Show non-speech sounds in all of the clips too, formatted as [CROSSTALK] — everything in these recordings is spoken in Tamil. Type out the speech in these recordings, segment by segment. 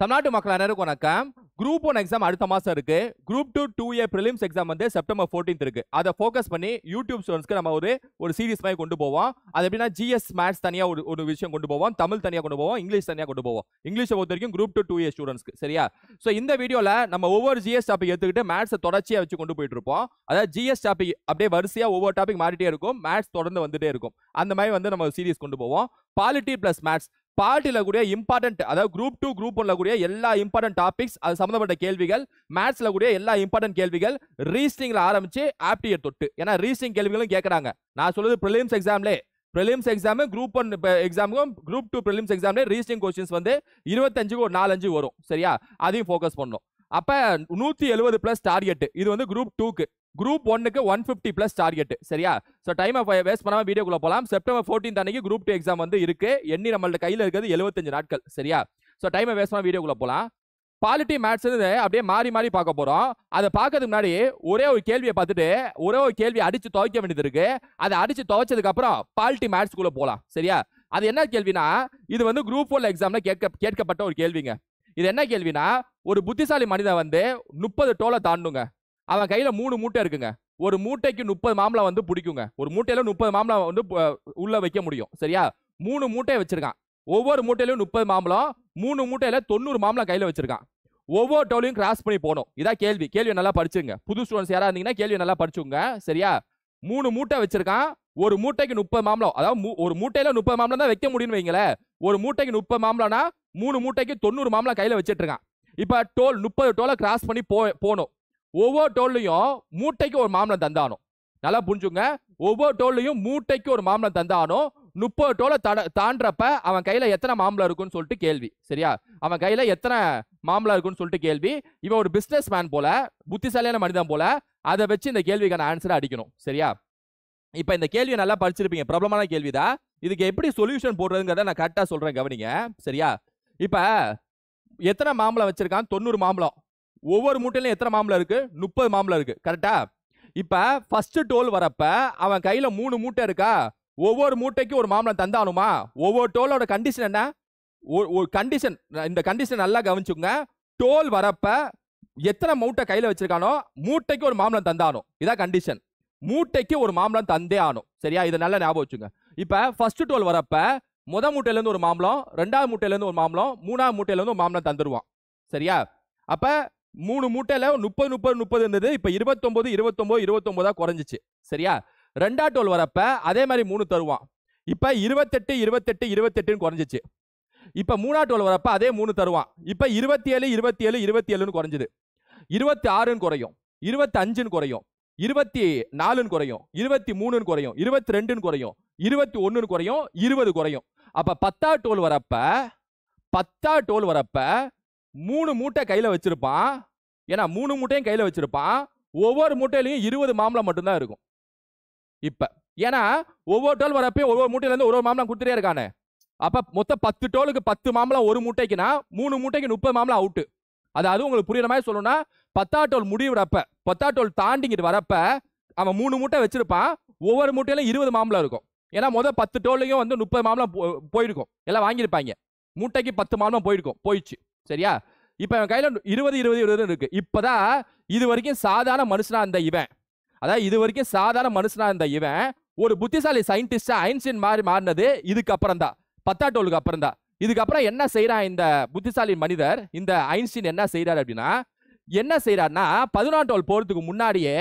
தமிழ்நாட்டு மக்கள் அனைவருக்கும் வணக்கம் குரூப் ஒன் எக்ஸாம் அடுத்த மாதம் இருக்கு group two two A prelims exam வந்து செப்டம்பர் ஃபோர்டீன்த் இருக்கு அதை ஃபோக்கஸ் பண்ணி யூடியூப் ஸ்டூடெண்ட்ஸ்க்கு நம்ம ஒரு ஒரு சீரிஸ் மாதிரி கொண்டு போவோம் அது எப்படின்னா ஜிஎஸ் மேத்ஸ் தனியாக ஒரு ஒரு விஷயம் கொண்டு போவோம் தமிழ் தனியாக கொண்டு போவோம் இங்கிலீஷ் தனியாக கொண்டு போவோம் இங்கிலீஷை பொறுத்த வரைக்கும் குரூப் டூ டூ ஏ ஸ்டூடெண்ட்ஸ்க்கு சரியா ஸோ இந்த வீடியோவில் நம்ம ஒவ்வொரு ஜிஎஸ் டாபிக் எடுத்துக்கிட்டு மேத்ஸை தொடர்ச்சியாக வச்சு கொண்டு போயிட்டு இருப்போம் அதாவது ஜிஎஸ் டாபிக் அப்படியே வரிசையாக ஒவ்வொரு டாபிக் மாறிட்டே இருக்கும் மேத்ஸ் தொடர்ந்து வந்துட்டே இருக்கும் அந்த மாதிரி வந்து நம்ம சீரிஸ் கொண்டு போவோம் பாலிட்டி ப்ளஸ் மேத்ஸ் பார்ட்டியில் கூடிய இம்பார்ட்டன்ட் அதாவது குரூப் டூ குரூப் ஒன்ல கூடிய எல்லா இம்பார்ட்டன்ட் டாபிக்ஸ் அது சம்மந்தப்பட்ட கேள்விகள் மேத்ஸில் கூடிய எல்லா இம்பார்ட்டன்ட் கேள்விகள் ரீசனிங்கில் ஆரம்பிச்சு ஆப்டியர் தொட்டு ஏன்னா ரீசனிங் கேள்விகளும் கேட்குறாங்க நான் சொல்லுது ப்ரிலிம்ஸ் எக்ஸாம்லே ப்ரிலிம்ஸ் எக்ஸாமு குரூப் ஒன் எக்ஸாமுக்கும் குரூப் டூ ப்ரிலிம்ஸ் எக்ஸாம்லேயே ரீசனிங் கொஸ்டின்ஸ் வந்து இருபத்தஞ்சுக்கு ஒரு நாலஞ்சு வரும் சரியா அதையும் ஃபோக்கஸ் பண்ணும் அப்ப நூத்தி எழுபது பிளஸ் டார்கெட்டு இது வந்து குரூப் டூக்கு குரூப் ஒன்னுக்கு ஒன் ஃபிஃப்டி பிளஸ் டார்கெட் சரியா ஸோ டைமை வேஸ்ட் பண்ணாமல் வீடியோக்குள்ளே போகலாம் செப்டம்பர் ஃபோர்டீன் அன்னைக்கு குரூப் டூ எக்ஸாம் வந்து இருக்கு எண்ணி நம்மள்ட்ட கையில் இருக்கிறது எழுபத்தஞ்சு நாட்கள் சரியா ஸோ டைமை வேஸ்ட் பண்ணால் வீடியோக்குள்ளே போகலாம் பாலிட்டி மேட்ஸ் அப்படியே மாறி மாறி பார்க்க போகிறோம் அதை பார்க்கறதுக்கு முன்னாடி ஒரே ஒரு கேள்வியை பார்த்துட்டு ஒரே ஒரு கேள்வியை அடித்து துவைக்க வேண்டியது இருக்கு அதை அடித்து துவைச்சதுக்கப்புறம் பாலிட்டி மேட்ஸ்க்குள்ளே போகலாம் சரியா அது என்ன கேள்வினா இது வந்து குரூப் ஃபோர் எக்ஸாமில் கேட்க கேட்கப்பட்ட ஒரு கேள்விங்க இது என்ன கேள்வினா ஒரு புத்திசாலி மனிதன் வந்து முப்பது டோலை தாண்டுங்க அவன் கையில் மூணு மூட்டை இருக்குங்க ஒரு மூட்டைக்கு முப்பது மாம்பழம் வந்து பிடிக்குங்க ஒரு மூட்டையில முப்பது மாம்பழம் வந்து உள்ள வைக்க முடியும் சரியா மூணு மூட்டையை வச்சிருக்கான் ஒவ்வொரு மூட்டையிலும் முப்பது மாம்பழம் மூணு மூட்டையில தொண்ணூறு மாம்பழம் கையில் வச்சிருக்கான் ஒவ்வொரு டோலையும் கிராஸ் பண்ணி போகணும் இதான் கேள்வி கேள்வி நல்லா படிச்சுங்க புது ஸ்டூடெண்ட்ஸ் யாராக இருந்தீங்கன்னா கேள்வி நல்லா படிச்சுங்க சரியா மூணு மூட்டை வச்சிருக்கான் ஒரு மூட்டைக்கு முப்பது மாம்பழம் அதாவது ஒரு மூட்டையில முப்பது மாம்பழம் தான் வைக்க முடியும்னு வைங்களேன் ஒரு மூட்டைக்கு முப்பது மாம்பழம்னா மூணு மூட்டைக்கு தொண்ணூறு மாம்பழம் கையில் வச்சிட்ருக்கான் இருக்கான் இப்போ டோல் முப்பது டோலை கிராஸ் பண்ணி போ போகணும் ஒவ்வொரு டோல்லையும் மூட்டைக்கு ஒரு மாம்பழம் தந்தானோ நல்லா புரிஞ்சுங்க ஒவ்வொரு டோல்லையும் மூட்டைக்கு ஒரு மாம்பழம் தந்தானோ முப்பது டோலை தட தாண்டப்ப அவன் கையில் எத்தனை மாம்பழம் இருக்குன்னு சொல்லிட்டு கேள்வி சரியா அவன் கையில் எத்தனை மாம்பழம் இருக்குன்னு சொல்லிட்டு கேள்வி இவன் ஒரு பிஸ்னஸ் மேன் போல புத்திசாலியான மனிதன் போல அதை வச்சு இந்த கேள்விக்கான ஆன்சரை அடிக்கணும் சரியா இப்போ இந்த கேள்வியை நல்லா படிச்சிருப்பீங்க பிரபலமான கேள்வி தான் இதுக்கு எப்படி சொல்யூஷன் போடுறதுங்கிறத நான் கரெக்டாக சொல்கிறேன் கவனிங்க சரியா இப்போ எத்தனை மாம்பழம் வச்சுருக்கான் தொண்ணூறு மாம்பழம் ஒவ்வொரு மூட்டையிலும் எத்தனை மாம்பழம் இருக்குது முப்பது மாம்பழம் இருக்குது கரெக்டாக இப்போ ஃபஸ்ட்டு டோல் வரப்ப அவன் கையில் மூணு மூட்டை இருக்கா ஒவ்வொரு மூட்டைக்கும் ஒரு மாம்பழம் தந்தானுமா ஒவ்வொரு டோலோட கண்டிஷன் என்ன ஒரு கண்டிஷன் இந்த கண்டிஷன் நல்லா கவனிச்சுங்க டோல் வரப்ப எத்தனை மூட்டை கையில் வச்சிருக்கானோ மூட்டைக்கு ஒரு மாம்பழம் தந்தானோ இதான் கண்டிஷன் மூட்டைக்கு ஒரு மாம்பழம் தந்தே ஆனும் சரியா இதை நல்லா ஞாபகம் வச்சுங்க இப்போ ஃபர்ஸ்ட் டோல் வரப்ப முத மூட்டையிலேருந்து ஒரு மாம்பழம் ரெண்டாவது மூட்டையிலேருந்து ஒரு மாம்பழம் மூணாவது மூட்டையிலேருந்து ஒரு மாம்பழம் தந்துடுவான் சரியா அப்போ மூணு மூட்டையில் முப்பது முப்பது முப்பது இருந்தது இப்போ இருபத்தொம்போது இருபத்தொம்போது இருபத்தொம்போதாக குறைஞ்சிச்சு சரியா ரெண்டா டோல் வரப்ப அதே மாதிரி மூணு தருவான் இப்போ இருபத்தெட்டு இருபத்தெட்டு இருபத்தெட்டுன்னு குறைஞ்சிச்சு இப்போ மூணா டோல் வரப்ப அதே மூணு தருவான் இப்போ இருபத்தி ஏழு இருபத்தி ஏழு இருபத்தி ஏழுன்னு குறைஞ்சிது இருபத்தி ஆறுன்னு குறையும் இருபத்தி அஞ்சுன்னு குறையும் இருபத்தி நாலுன்னு குறையும் இருபத்தி மூணுன்னு குறையும் இருபத்தி ரெண்டுன்னு குறையும் இருபத்தி ஒன்றுன்னு குறையும் இருபது குறையும் அப்போ பத்தா டோல் வரப்ப பத்தா டோல் வரப்ப மூணு மூட்டை கையில் வச்சுருப்பான் ஏன்னா மூணு மூட்டையும் கையில் வச்சுருப்பான் ஒவ்வொரு மூட்டையிலையும் இருபது மாம்பழம் மட்டும்தான் இருக்கும் இப்போ ஏன்னா ஒவ்வொரு டோல் வரப்போ ஒவ்வொரு மூட்டையிலேருந்து ஒரு மாம்பழம் கொடுத்துட்டே இருக்கானே அப்போ மொத்தம் பத்து டோலுக்கு பத்து மாம்பழம் ஒரு மூட்டைக்குன்னா மூணு மூட்டைக்கு முப்பது மாம்பழம் அவுட்டு அதாவது உங்களுக்கு புரியுற மாதிரி சொல்லணும்னா பத்தா டோல் முடிவிடப்ப பத்தா டோல் தாண்டிங்கிட்டு வரப்ப அவன் மூணு மூட்டை வச்சிருப்பான் ஒவ்வொரு மூட்டையிலும் இருபது மாம்பழம் இருக்கும் ஏன்னா முதல் பத்து டோல்லையும் வந்து முப்பது போ போயிருக்கும் எல்லாம் வாங்கியிருப்பாங்க மூட்டைக்கு பத்து மாம்பழம் போயிருக்கும் போயிடுச்சு சரியா இப்போ இவன் கையில் இருபது இருபது இருபது இருக்கு தான் இது வரைக்கும் சாதாரண மனுஷனா இருந்த இவன் அதாவது இது வரைக்கும் சாதாரண மனுஷனா இருந்த இவன் ஒரு புத்திசாலி சயின்டிஸ்டா ஐன்ஸ்டீன் மாதிரி மாறினது இதுக்கப்புறம் தான் பத்தா டோலுக்கு அப்புறம் தான் இதுக்கப்புறம் என்ன செய்யறான் இந்த புத்திசாலி மனிதர் இந்த ஐன்ஸ்டீன் என்ன செய்கிறார் அப்படின்னா என்ன செய்கிறான்னா பதினொன்றாம் டோல் போறதுக்கு முன்னாடியே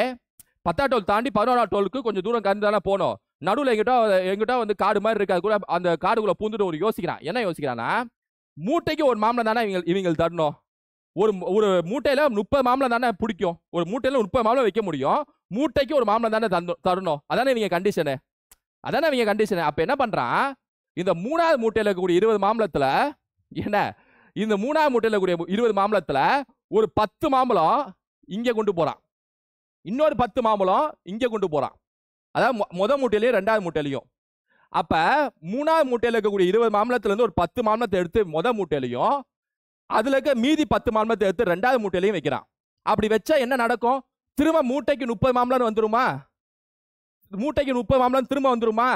பத்தா டோல் தாண்டி பதினொன்றாம் டோலுக்கு கொஞ்சம் தூரம் கறந்து தானே போனோம் நடுவில் எங்கிட்ட எங்கிட்ட வந்து காடு மாதிரி இருக்காது கூட அந்த காடுக்குள்ள பூந்துட்டு ஒரு யோசிக்கிறான் என்ன யோசிக்கிறான்னா மூட்டைக்கு ஒரு மாம்பழம் தானே இவங்க இவங்க தரணும் ஒரு ஒரு மூட்டையில் முப்பது மாம்பழம் தானே பிடிக்கும் ஒரு மூட்டையில் முப்பது மாம்பழம் வைக்க முடியும் மூட்டைக்கு ஒரு மாம்பழம் தானே தந்து தரணும் அதானே இவங்க கண்டிஷனு அதானே இவங்க கண்டிஷனு அப்போ என்ன பண்ணுறான் இந்த மூணாவது மூட்டையில் இருக்கக்கூடிய இருபது மாம்பழத்தில் என்ன இந்த மூணாவது மூட்டையில் இருக்கக்கூடிய இருபது மாம்பழத்தில் ஒரு பத்து மாம்பழம் இங்கே கொண்டு போகிறான் இன்னொரு பத்து மாம்பழம் இங்கே கொண்டு போகிறான் அதாவது முத மூட்டையிலையும் ரெண்டாவது மூட்டையிலையும் அப்போ மூணாவது மூட்டையில் இருக்கக்கூடிய இருபது மாமலத்துலேருந்து ஒரு பத்து மாமலத்தை எடுத்து முத மூட்டையிலையும் அதில் இருக்க மீதி பத்து மாமலத்தை எடுத்து ரெண்டாவது மூட்டையிலையும் வைக்கிறான் அப்படி வச்சா என்ன நடக்கும் திரும்ப மூட்டைக்கு முப்பது மாமலம்னு வந்துருமா மூட்டைக்கு முப்பது மாமலம் திரும்ப வந்துருமா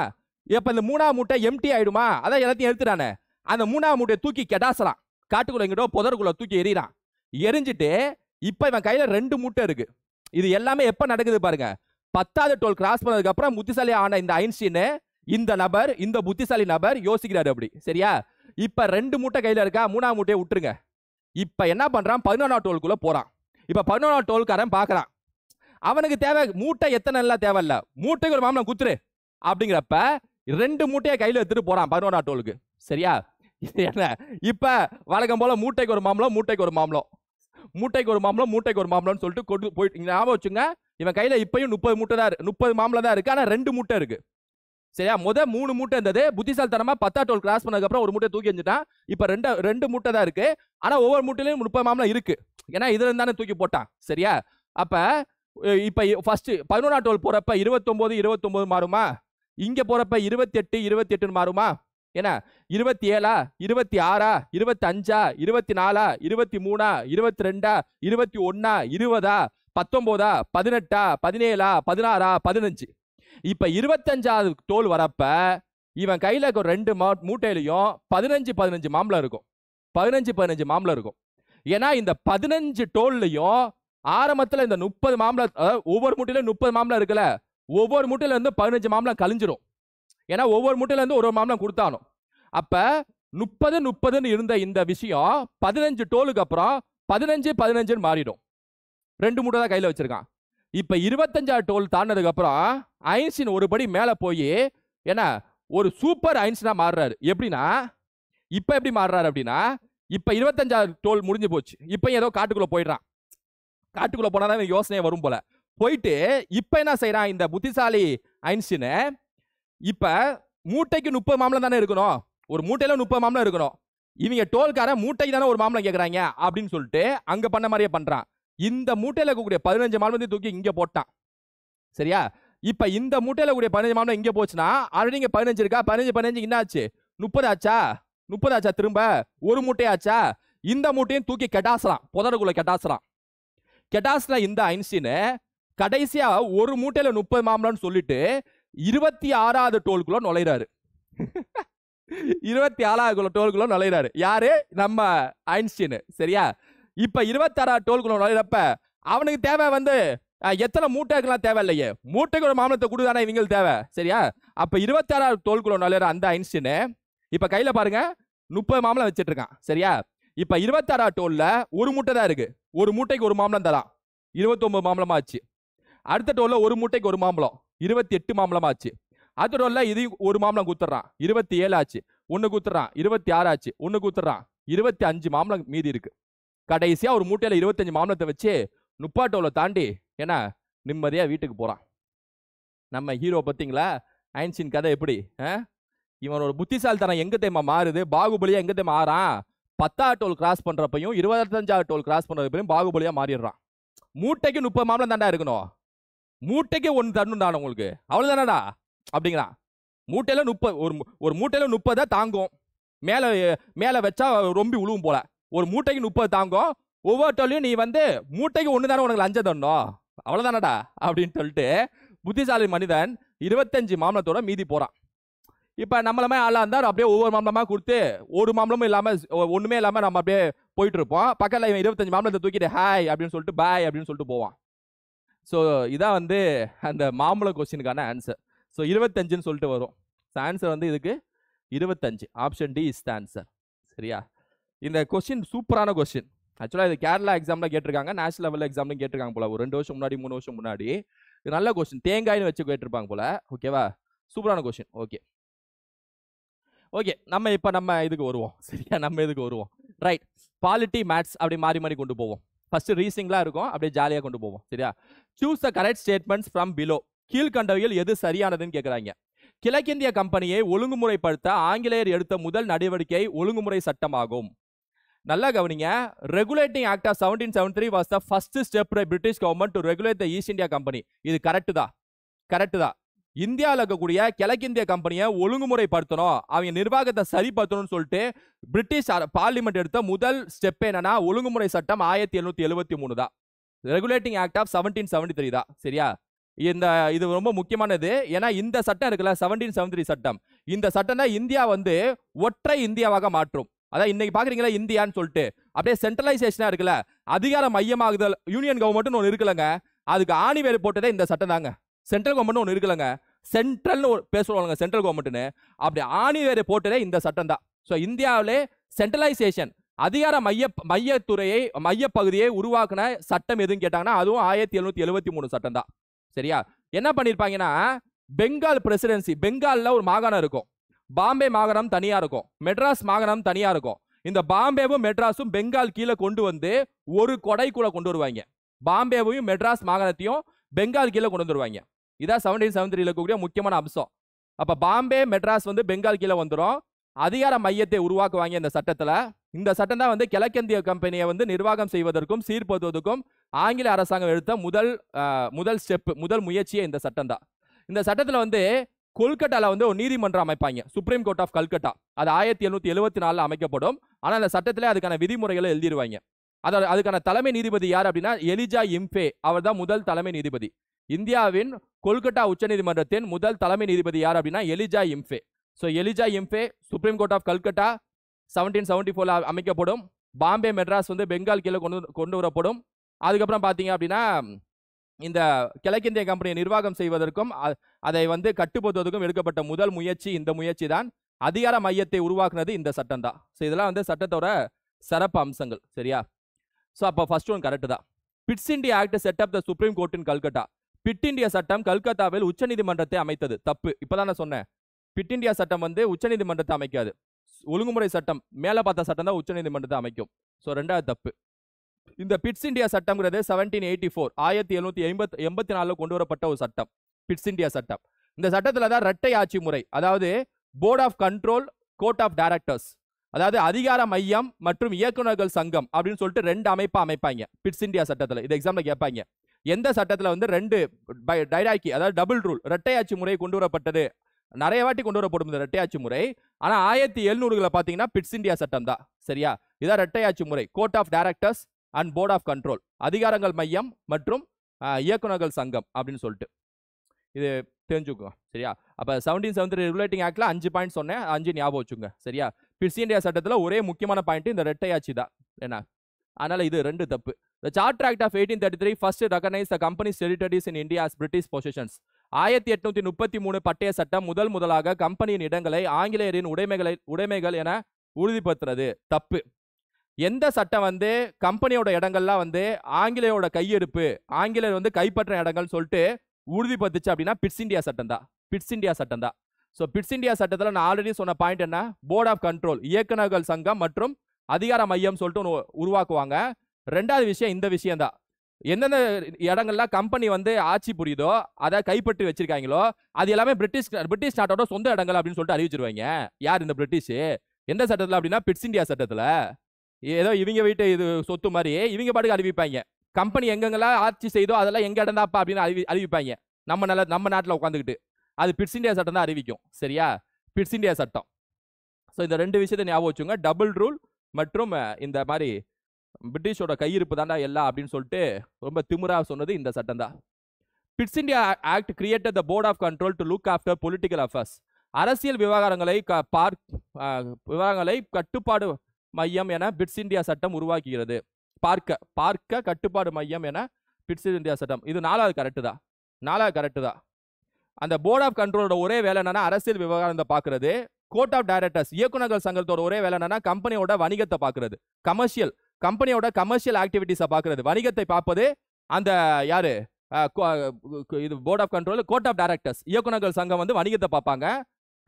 இப்போ இந்த மூணாவது மூட்டை எம்டி ஆயிடுமா அதான் எல்லாத்தையும் எடுத்துட்டானே அந்த மூணாவது மூட்டையை தூக்கி கெடாசலாம் காட்டுக்குள்ள எங்கிட்டோ புதருக்குள்ள தூக்கி எறிகிறான் எரிஞ்சிட்டு இப்போ இவன் கையில் ரெண்டு மூட்டை இருக்குது இது எல்லாமே எப்போ நடக்குது பாருங்கள் பத்தாவது டோல் கிராஸ் பண்ணதுக்கப்புறம் புத்திசாலி ஆன இந்த ஐன்ஸ்டீனு இந்த நபர் இந்த புத்திசாலி நபர் யோசிக்கிறாரு அப்படி சரியா இப்போ ரெண்டு மூட்டை கையில் இருக்கா மூணாம் மூட்டையை விட்டுருங்க இப்போ என்ன பண்ணுறான் பதினொன்றாம் டோலுக்குள்ள போகிறான் இப்போ பதினொன்றாம் டோல்காரன் பார்க்குறான் அவனுக்கு தேவை மூட்டை எத்தனை எல்லாம் தேவையில்ல மூட்டைக்கு ஒரு மாமனம் குத்துரு அப்படிங்கிறப்ப ரெண்டு மூட்டையை கையில் எடுத்துட்டு போகிறான் பதினொன்னா டோலுக்கு சரியா என்ன இப்போ வழக்கம் போல் மூட்டைக்கு ஒரு மாமலம் மூட்டைக்கு ஒரு மாமலம் மூட்டைக்கு ஒரு மாம்பழம் மூட்டைக்கு ஒரு மாம்பழம்னு சொல்லிட்டு கொண்டு போயிட்டு ஞாபகம் வச்சுங்க இவன் கையில் இப்பயும் முப்பது மூட்டை தான் முப்பது மாம்பழம் தான் இருக்குது ஆனால் ரெண்டு மூட்டை இருக்குது சரியா முத மூணு மூட்டை இருந்தது புத்திசாலித்தனமா பத்தா டோல் கிராஸ் பண்ணதுக்கப்புறம் ஒரு மூட்டை தூக்கி வந்துட்டான் இப்போ ரெண்டு ரெண்டு மூட்டை தான் இருக்கு ஆனால் ஒவ்வொரு மூட்டையிலும் முப்பது மாம்பழம் இருக்கு ஏன்னா இதுல இருந்தானே தூக்கி போட்டான் சரியா அப்போ இப்போ ஃபர்ஸ்ட் பதினொன்றா டோல் போறப்ப இருபத்தொம்போது இருபத்தொம்போது மாறுமா இங்கே எட்டு இருபத்தி எட்டுன்னு மாறுமா என்ன இருபத்தி ஏழா இருபத்தி ஆறா இருபத்தி அஞ்சா இருபத்தி நாலா இருபத்தி மூணா இருபத்தி ரெண்டா இருபத்தி ஒன்னா இருபதா பத்தொன்பதா பதினெட்டா பதினேழா பதினாறா பதினஞ்சு இப்ப இருபத்தஞ்சாவது தோல் வரப்ப இவன் கையில ரெண்டு மா மூட்டையிலையும் பதினஞ்சு பதினஞ்சு மாம்பழம் இருக்கும் பதினஞ்சு பதினஞ்சு மாம்பழம் இருக்கும் ஏன்னா இந்த பதினஞ்சு டோல்லையும் ஆரம்பத்தில் இந்த முப்பது மாம்பழம் ஒவ்வொரு மூட்டையிலும் முப்பது மாம்பழம் இருக்குல்ல ஒவ்வொரு மூட்டையில இருந்து பதினஞ்சு மாம்பழம் கழிஞ்சிரும் ஏன்னா ஒவ்வொரு முட்டையிலேருந்து ஒரு ஒரு மாம்பழம் கொடுத்தானோ அப்போ முப்பது முப்பதுன்னு இருந்த இந்த விஷயம் பதினஞ்சு டோலுக்கு அப்புறம் பதினஞ்சு பதினஞ்சுன்னு மாறிடும் ரெண்டு மூட்டை தான் கையில் வச்சுருக்கான் இப்போ இருபத்தஞ்சாறு டோல் தாண்டதுக்கப்புறம் ஐன்ஸின் ஒரு படி மேலே போய் என்ன ஒரு சூப்பர் ஐன்ஸ்னாக மாறுறாரு எப்படின்னா இப்போ எப்படி மாறுறாரு அப்படின்னா இப்போ இருபத்தஞ்சாறு டோல் முடிஞ்சு போச்சு இப்போ ஏதோ காட்டுக்குள்ளே போயிடுறான் காட்டுக்குள்ளே போனால் தான் யோசனையே வரும் போல் போயிட்டு இப்போ என்ன செய்கிறான் இந்த புத்திசாலி ஐன்ஸ்டின்னு இப்போ மூட்டைக்கு முப்பது மாம்பழம் தானே இருக்கணும் ஒரு மூட்டையில் முப்பது மாம்பழம் இருக்கணும் இவங்க டோல்காரன் மூட்டைக்கு தானே ஒரு மாம்பழம் கேட்குறாங்க அப்படின்னு சொல்லிட்டு அங்கே பண்ண மாதிரியே பண்ணுறான் இந்த மூட்டையில் இருக்கக்கூடிய பதினஞ்சு மாம்பழத்தையும் தூக்கி இங்கே போட்டான் சரியா இப்போ இந்த மூட்டையில் கூடிய பதினஞ்சு மாம்பழம் இங்கே போச்சுன்னா ஆல்ரெடி இங்கே பதினஞ்சு இருக்கா பதினஞ்சு பதினஞ்சு என்ன ஆச்சு முப்பது ஆச்சா முப்பது ஆச்சா திரும்ப ஒரு மூட்டையாச்சா இந்த மூட்டையும் தூக்கி கெட்டாசலாம் புதருக்குள்ள கெட்டாசலாம் கெட்டாசில் இந்த ஐன்ஸ்டீனு கடைசியாக ஒரு மூட்டையில் முப்பது மாம்பழம்னு சொல்லிட்டு இருபத்தி ஆறாவது டோல்குள்ள நுழைறாரு இருபத்தி ஆறாவது டோல்குள்ள நுழையிறாரு யாரு நம்ம ஐன்ஸ்டீனு சரியா இப்ப ஆறாவது டோல்குள்ள நுழைறப்ப அவனுக்கு தேவை வந்து எத்தனை மூட்டைக்கெல்லாம் தேவை இல்லையே மூட்டைக்கு ஒரு மாமலத்தை கொடுதானே இவங்களுக்கு தேவை சரியா அப்ப ஆறாவது டோல்குள்ள நுழைற அந்த ஐன்ஸ்டீனு இப்ப கையில பாருங்க முப்பது மாமலம் வச்சுட்டு இருக்கான் சரியா இப்ப ஆறாவது டோல்ல ஒரு மூட்டை தான் இருக்கு ஒரு மூட்டைக்கு ஒரு மாமலம் தரான் இருபத்தொன்பது மாமலமா ஆச்சு அடுத்த டோல்ல ஒரு மூட்டைக்கு ஒரு மாம்பழம் இருபத்தி எட்டு மாமலம் ஆச்சு அதோட இல்லை இது ஒரு மாமலம் குத்துறான் இருபத்தி ஏழு ஆச்சு ஒன்று குத்துறான் இருபத்தி ஆறு ஆச்சு ஒன்று குத்துறான் இருபத்தி அஞ்சு மாமலம் மீதி இருக்கு கடைசியாக ஒரு மூட்டையில் இருபத்தஞ்சு மாமலத்தை வச்சு நுப்பாட்டோவில் தாண்டி ஏன்னா நிம்மதியாக வீட்டுக்கு போகிறான் நம்ம ஹீரோ பார்த்தீங்களா ஐன்சின் கதை எப்படி இவனோட புத்திசாலித்தனம் எங்கே தேமா மாறுது பாகுபலியாக எங்கே தேமா ஆறான் பத்தா டோல் கிராஸ் பண்ணுறப்பையும் இருபத்தஞ்சா டோல் கிராஸ் பண்ணுறப்பையும் பாகுபலியாக மாறிடுறான் மூட்டைக்கு முப்பது மாமலம் தாண்டா இருக்கணும் மூட்டைக்கே ஒன்று தரணும்டா உங்களுக்கு அவ்வளோதானடா அப்படிங்களா மூட்டையில் முப்பது ஒரு ஒரு மூட்டையில் முப்பதை தாங்கும் மேலே மேலே வச்சா ரொம்பி உழுவும் போல ஒரு மூட்டைக்கு முப்பது தாங்கும் ஒவ்வொருத்தொழிலையும் நீ வந்து மூட்டைக்கு ஒன்று தானே உனக்கு லஞ்சம் தண்ணும் அவ்வளோதானடா அப்படின்னு சொல்லிட்டு புத்திசாலி மனிதன் இருபத்தஞ்சு மாமலத்தோட மீதி போகிறான் இப்போ நம்மளமே ஆளாக இருந்தால் அப்படியே ஒவ்வொரு மாமலமாக கொடுத்து ஒரு மாமலமும் இல்லாமல் ஒன்றுமே இல்லாமல் நம்ம அப்படியே போயிட்டு இருப்போம் பக்கத்தில் இவன் இருபத்தஞ்சு மாமலத்தை தூக்கிட்டு ஹாய் அப்படின்னு சொல்லிட்டு பாய் அப்படின்னு சொல்லிட்டு போவான் ஸோ இதான் வந்து அந்த மாம்பழ கொஸ்டினுக்கான ஆன்சர் ஸோ இருபத்தஞ்சுன்னு சொல்லிட்டு வரும் ஸோ ஆன்சர் வந்து இதுக்கு இருபத்தஞ்சு option D is the answer சரியா இந்த கொஸ்டின் சூப்பரான கொஸ்டின் ஆக்சுவலாக இது கேரளா எக்ஸாமில் கேட்டிருக்காங்க நேஷனல் லெவலில் எக்ஸாம்லையும் கேட்டிருக்காங்க போல ஒரு ரெண்டு வருஷம் முன்னாடி மூணு வருஷம் முன்னாடி இது நல்ல கொஸ்டின் தேங்காய்னு வச்சு கேட்டிருப்பாங்க போல ஓகேவா சூப்பரான கொஸ்டின் ஓகே ஓகே நம்ம இப்போ நம்ம இதுக்கு வருவோம் சரியா நம்ம இதுக்கு வருவோம் ரைட் பாலிட்டி மேட்ஸ் அப்படி மாறி மாறி கொண்டு போவோம் ஃபஸ்ட்டு ரீசிங்லாம் இருக்கும் அப்படியே ஜாலியாக கொண்டு போவோம் சரியா choose the correct statements from below கீழ்கண்டவையில் எது சரியானதுன்னு கேட்குறாங்க கிழக்கிந்திய கம்பெனியை ஒழுங்குமுறைப்படுத்த ஆங்கிலேயர் எடுத்த முதல் நடவடிக்கை ஒழுங்குமுறை சட்டமாகும் நல்லா கவனிங்க regulating act of seventeen seven three was the first step British government to regulate the East India Company இது கரெக்டு தான் கரெக்டு தான் இந்தியாவில் இருக்கக்கூடிய கிழக்கிந்திய கம்பெனியை ஒழுங்குமுறைப்படுத்தணும் அவங்க நிர்வாகத்தை சரிப்படுத்தணும்னு சொல்லிட்டு பிரிட்டிஷ் பார்லிமெண்ட் எடுத்த முதல் ஸ்டெப் என்னன்னா ஒழுங்குமுறை சட்டம் ஆயிரத்தி எழுநூத்தி எழுபத்தி மூணு தான் regulating act of seventeen seventy three தான் சரியா இந்த இது ரொம்ப முக்கியமானது ஏன்னா இந்த சட்டம் இருக்குல்ல செவன்டீன் செவன்டி த்ரீ சட்டம் இந்த சட்டம் தான் இந்தியா வந்து ஒற்றை இந்தியாவாக மாற்றும் அதான் இன்னைக்கு பாக்குறீங்களா இந்தியான்னு சொல்லிட்டு அப்படியே சென்ட்ரலைசேஷனா இருக்குல்ல அதிகார மையமாகுதல் யூனியன் கவர்மெண்ட்னு ஒன்று இருக்குல்லங்க அதுக்கு ஆணி வேறு போட்டதே இந்த சட்டம் தாங்க சென்ட்ரல் கவர்மெண்ட் ஒன்று இருக்குல்லங்க சென்ட்ரல்னு பேசுவாங்க சென்ட்ரல் கவர்மெண்ட்னு அப்படி ஆணி வேறு போட்டதே இந்த சட்டம் தான் ஸோ இந்தியாவிலே சென்ட்ரலைசேஷன் அதிகார மைய மையத்துறையை மையப்பகுதியை உருவாக்கின சட்டம் எதுன்னு கேட்டாங்கன்னா அதுவும் ஆயிரத்தி எழுநூத்தி எழுபத்தி மூணு சட்டம் தான் சரியா என்ன பண்ணியிருப்பாங்கன்னா பெங்கால் பிரசிடென்சி பெங்காலில் ஒரு மாகாணம் இருக்கும் பாம்பே மாகாணம் தனியாக இருக்கும் மெட்ராஸ் மாகாணம் தனியாக இருக்கும் இந்த பாம்பேவும் மெட்ராஸும் பெங்கால் கீழே கொண்டு வந்து ஒரு கொடைக்குள்ள கொண்டு வருவாங்க பாம்பேவையும் மெட்ராஸ் மாகாணத்தையும் பெங்கால் கீழே கொண்டு வந்துருவாங்க இதான் செவன் செவன் த்ரீல இருக்கக்கூடிய முக்கியமான அம்சம் அப்ப பாம்பே மெட்ராஸ் வந்து பெங்கால் கீழே வந்துடும் அதிகார மையத்தை உருவாக்குவாங்க இந்த சட்டத்துல இந்த சட்டம் தான் வந்து கிழக்கிந்திய கம்பெனியை வந்து நிர்வாகம் செய்வதற்கும் சீர்படுத்துவதற்கும் ஆங்கில அரசாங்கம் எடுத்த முதல் முதல் ஸ்டெப் முதல் முயற்சியே இந்த சட்டம் தான் இந்த சட்டத்தில் வந்து கொல்கட்டால வந்து ஒரு நீதிமன்றம் அமைப்பாங்க சுப்ரீம் கோர்ட் ஆஃப் கல்கட்டா அது ஆயிரத்தி எழுநூத்தி எழுபத்தி நாலில் அமைக்கப்படும் ஆனால் அந்த சட்டத்தில் அதுக்கான விதிமுறைகளை எழுதிடுவாங்க அதாவது அதுக்கான தலைமை நீதிபதி யார் அப்படின்னா எலிஜா இம்பே அவர் தான் முதல் தலைமை நீதிபதி இந்தியாவின் கொல்கட்டா உச்சநீதிமன்றத்தின் முதல் தலைமை நீதிபதி யார் அப்படின்னா Elijah Impey so Elijah Impey supreme court of Calcutta seventeen seventy ஃபோரில் அமைக்கப்படும் பாம்பே மெட்ராஸ் வந்து பெங்கால் கீழே கொண்டு கொண்டு வரப்படும் அதுக்கப்புறம் பார்த்தீங்க அப்படின்னா இந்த கிழக்கிந்திய கம்பெனியை நிர்வாகம் செய்வதற்கும் அதை வந்து கட்டுப்படுத்துவதற்கும் எடுக்கப்பட்ட முதல் முயற்சி இந்த முயற்சி தான் அதிகார மையத்தை உருவாக்குனது இந்த சட்டம் தான் ஸோ இதெல்லாம் வந்து சட்டத்தோட சிறப்பு அம்சங்கள் சரியா ஸோ அப்போ ஃபர்ஸ்ட் ஒன் கரெக்டு தான் Pitt's India act up the supreme court in Calcutta Pitt India சட்டம் கல்கத்தாவில் உச்சநீதிமன்றத்தை அமைத்தது தப்பு இப்போதான் நான் சொன்னேன் பிட் இந்தியா சட்டம் வந்து உச்சநீதிமன்றத்தை அமைக்காது ஒழுங்குமுறை சட்டம் மேலே பார்த்த சட்டம் தான் உச்சநீதிமன்றத்தை அமைக்கும் ஸோ ரெண்டாவது தப்பு இந்த பிட்ஸ் இந்தியா சட்டம்ங்கிறது செவன்டீன் எயிட்டி ஃபோர் ஆயிரத்தி எழுநூத்தி எண்பத் எண்பத்தி நாலில் கொண்டு வரப்பட்ட ஒரு சட்டம் பிட்ஸ் இந்தியா சட்டம் இந்த சட்டத்தில் தான் இரட்டை ஆட்சி முறை அதாவது board of control court of directors அதாவது அதிகார மையம் மற்றும் இயக்குநர்கள் சங்கம் அப்படின்னு சொல்லிட்டு ரெண்டு அமைப்பை அமைப்பாங்க பிட்ஸ் இந்தியா சட்டத்தில் இது எக்ஸாம்பிள் கேட்பாங்க எந்த சட்டத்தில் வந்து ரெண்டு டைராக்கி அதாவது டபுள் ரூல் இரட்டையாட்சி முறை கொண்டு வரப்பட்டது நிறைய வாட்டி கொண்டு வரப்படும் இந்த இரட்டையாட்சி முறை ஆனால் ஆயிரத்தி எழுநூறுகளை பார்த்தீங்கன்னா பிட்ஸ் இந்தியா சட்டம் தான் சரியா இதான் இரட்டையாட்சி முறை court of directors and board of control அதிகாரங்கள் மையம் மற்றும் இயக்குநர்கள் சங்கம் அப்படின்னு சொல்லிட்டு இது தெரிஞ்சுக்கோ சரியா அப்போ செவன்டீன் செவன்த் ரெகுலேட்டிங் ஆக்டில் அஞ்சு பாயிண்ட் சொன்னேன் அஞ்சு ஞாபகம் வச்சுங்க சரியா பிட்ஸ் இந்தியா சட்டத்தில் ஒரே முக்கியமான பாயிண்ட் இந்த ரெட்டையாட்சி தான் என்ன அதனால் இது ரெண்டு தப்பு act of Act thirty three first recognise the companies territories in India as British positions ஆயிரத்தி எட்நூத்தி முப்பத்தி மூணு பட்டய சட்டம் முதல் முதலாக கம்பெனியின் இடங்களை ஆங்கிலேயரின் உடைமைகளை உடைமைகள் என உறுதிப்படுத்துறது தப்பு எந்த சட்டம் வந்து கம்பெனியோட இடங்கள்லாம் வந்து ஆங்கிலேயோட கையெடுப்பு ஆங்கிலேயர் வந்து கைப்பற்ற இடங்கள் சொல்லிட்டு உறுதிப்படுத்துச்சு அப்படின்னா பிட்ஸ் இந்தியா சட்டம் தான் பிட்ஸ் இந்தியா சட்டம் தான் ஸோ பிட்ஸ் இந்தியா சட்டத்தில் நான் ஆல்ரெடி சொன்ன பாயிண்ட் என்ன போர்ட் ஆஃப் கண்ட்ரோல் இயக்குநர்கள் சங்கம் மற்றும் அதிகார மையம் சொல்லிட்டு உருவாக்குவாங்க ரெண்டாவது விஷயம் இந்த விஷயம் தான் எந்தெந்த இடங்கள்லாம் கம்பெனி வந்து ஆட்சி புரியுதோ அதை கைப்பற்றி வச்சிருக்காங்களோ அது எல்லாமே பிரிட்டிஷ் பிரிட்டிஷ் நாட்டோட சொந்த இடங்கள் அப்படின்னு சொல்லிட்டு அறிவிச்சிருவாங்க யார் இந்த பிரிட்டிஷ் எந்த சட்டத்தில் அப்படின்னா பிட்ஸ் இந்தியா சட்டத்தில் ஏதோ இவங்க வீட்டு இது சொத்து மாதிரி இவங்க பாட்டுக்கு அறிவிப்பாங்க கம்பெனி எங்கெங்கெல்லாம் ஆட்சி செய்தோ அதெல்லாம் எங்கே இடந்தாப்பா அப்படின்னு அறிவி அறிவிப்பாங்க நம்ம நல்ல நம்ம நாட்டில் உட்காந்துக்கிட்டு அது பிட்ஸ் இந்தியா சட்டம் தான் அறிவிக்கும் சரியா பிட்ஸ் இந்தியா சட்டம் ஸோ இந்த ரெண்டு விஷயத்தை ஞாபகம் வச்சுங்க டபுள் ரூல் மற்றும் இந்த மாதிரி பிரிட்டிஷோட கையிருப்பு தாண்டா எல்லாம் அப்படின்னு சொல்லிட்டு ரொம்ப திமுறாக சொன்னது இந்த சட்டம் தான் Pitt's India act created the board of control to look after political affairs அரசியல் விவகாரங்களை க பார்க் விவகாரங்களை கட்டுப்பாடு மையம் என பிட்ஸ் இந்தியா சட்டம் உருவாக்குகிறது பார்க்க பார்க்க கட்டுப்பாடு மையம் என பிட்ஸ் இந்தியா சட்டம் இது நாலாவது கரெக்டு தான் நாலாவது கரெக்டு தான் அந்த போர்ட் ஆஃப் கண்ட்ரோலோட ஒரே வேலை என்னன்னா அரசியல் விவகாரத்தை பார்க்குறது கோர்ட் ஆஃப் டைரக்டர்ஸ் இயக்குநர்கள் சங்கத்தோட ஒரே வேலை என்னன்னா கம்பெனியோட வணிகத்தை பார்க்கறது கமர்ஷியல் கம்பெனியோட கமர்ஷியல் ஆக்டிவிட்டிஸை பார்க்கறது வணிகத்தை பார்ப்பது அந்த யாரு இது board of control court of directors இயக்குநர்கள் சங்கம் வந்து வணிகத்தை பார்ப்பாங்க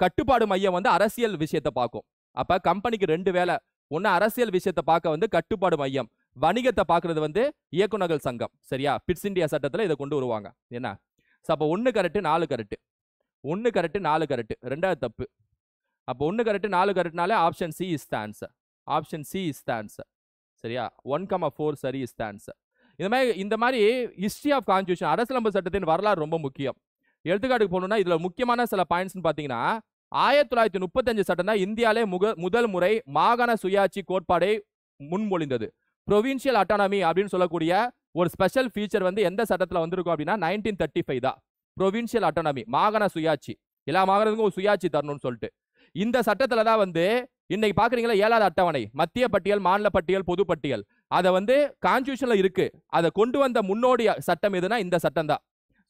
கட்டுப்பாடு மையம் வந்து அரசியல் விஷயத்தை பார்க்கும் அப்போ கம்பெனிக்கு ரெண்டு வேலை ஒன்று அரசியல் விஷயத்தை பார்க்க வந்து கட்டுப்பாடு மையம் வணிகத்தை பார்க்கறது வந்து இயக்குநர்கள் சங்கம் சரியா பிட்ஸ் இண்டியா சட்டத்தில் இதை கொண்டு வருவாங்க என்ன ஸோ அப்போ ஒன்று கரெக்டு நாலு கரெக்டு ஒன்று கரெக்டு நாலு கரெக்டு ரெண்டாவது தப்பு அப்போ ஒன்று கரெக்டு நாலு கரெக்ட்னாலே option C is the answer option C is the answer சரியா ஒன் கம் ஃபோர் சரி இஸ் த ஆன்சர் இந்த மாதிரி இந்த மாதிரி ஹிஸ்ட்ரி ஆஃப் கான்ஸ்டியூஷன் அரசியலமைப்பு சட்டத்தின் வரலாறு ரொம்ப முக்கியம் எடுத்துக்காட்டுக்கு போகணுன்னா இதில் முக்கியமான சில பாயிண்ட்ஸ்னு பார்த்தீங்கன்னா ஆயிரத்தி தொள்ளாயிரத்தி முப்பத்தஞ்சு சட்டம் தான் இந்தியாவிலே முக முதல் முறை மாகாண சுயாட்சி கோட்பாடை முன்மொழிந்தது ப்ரொவின்சியல் அட்டானமி அப்படின்னு சொல்லக்கூடிய ஒரு ஸ்பெஷல் ஃபீச்சர் வந்து எந்த சட்டத்தில் வந்திருக்கும் அப்படின்னா நைன்டீன் தேர்ட்டி ஃபைவ் தான் ப்ரொவின்சியல் அட்டானமி மாகாண சுயாட்சி எல்லா மாகாணத்துக்கும் ஒரு சுயாட்சி தரணும்னு சொல்லிட்டு இந்த சட்டத்தில் தான் வந்து இன்னைக்கு பாக்குறீங்களா ஏழாவது அட்டவணை மத்திய பட்டியல் மாநில பட்டியல் பொது பட்டியல் அதை வந்து கான்ஸ்டியூஷன்ல இருக்கு அதை கொண்டு வந்த முன்னோடி சட்டம் எதுனா இந்த சட்டம் தான்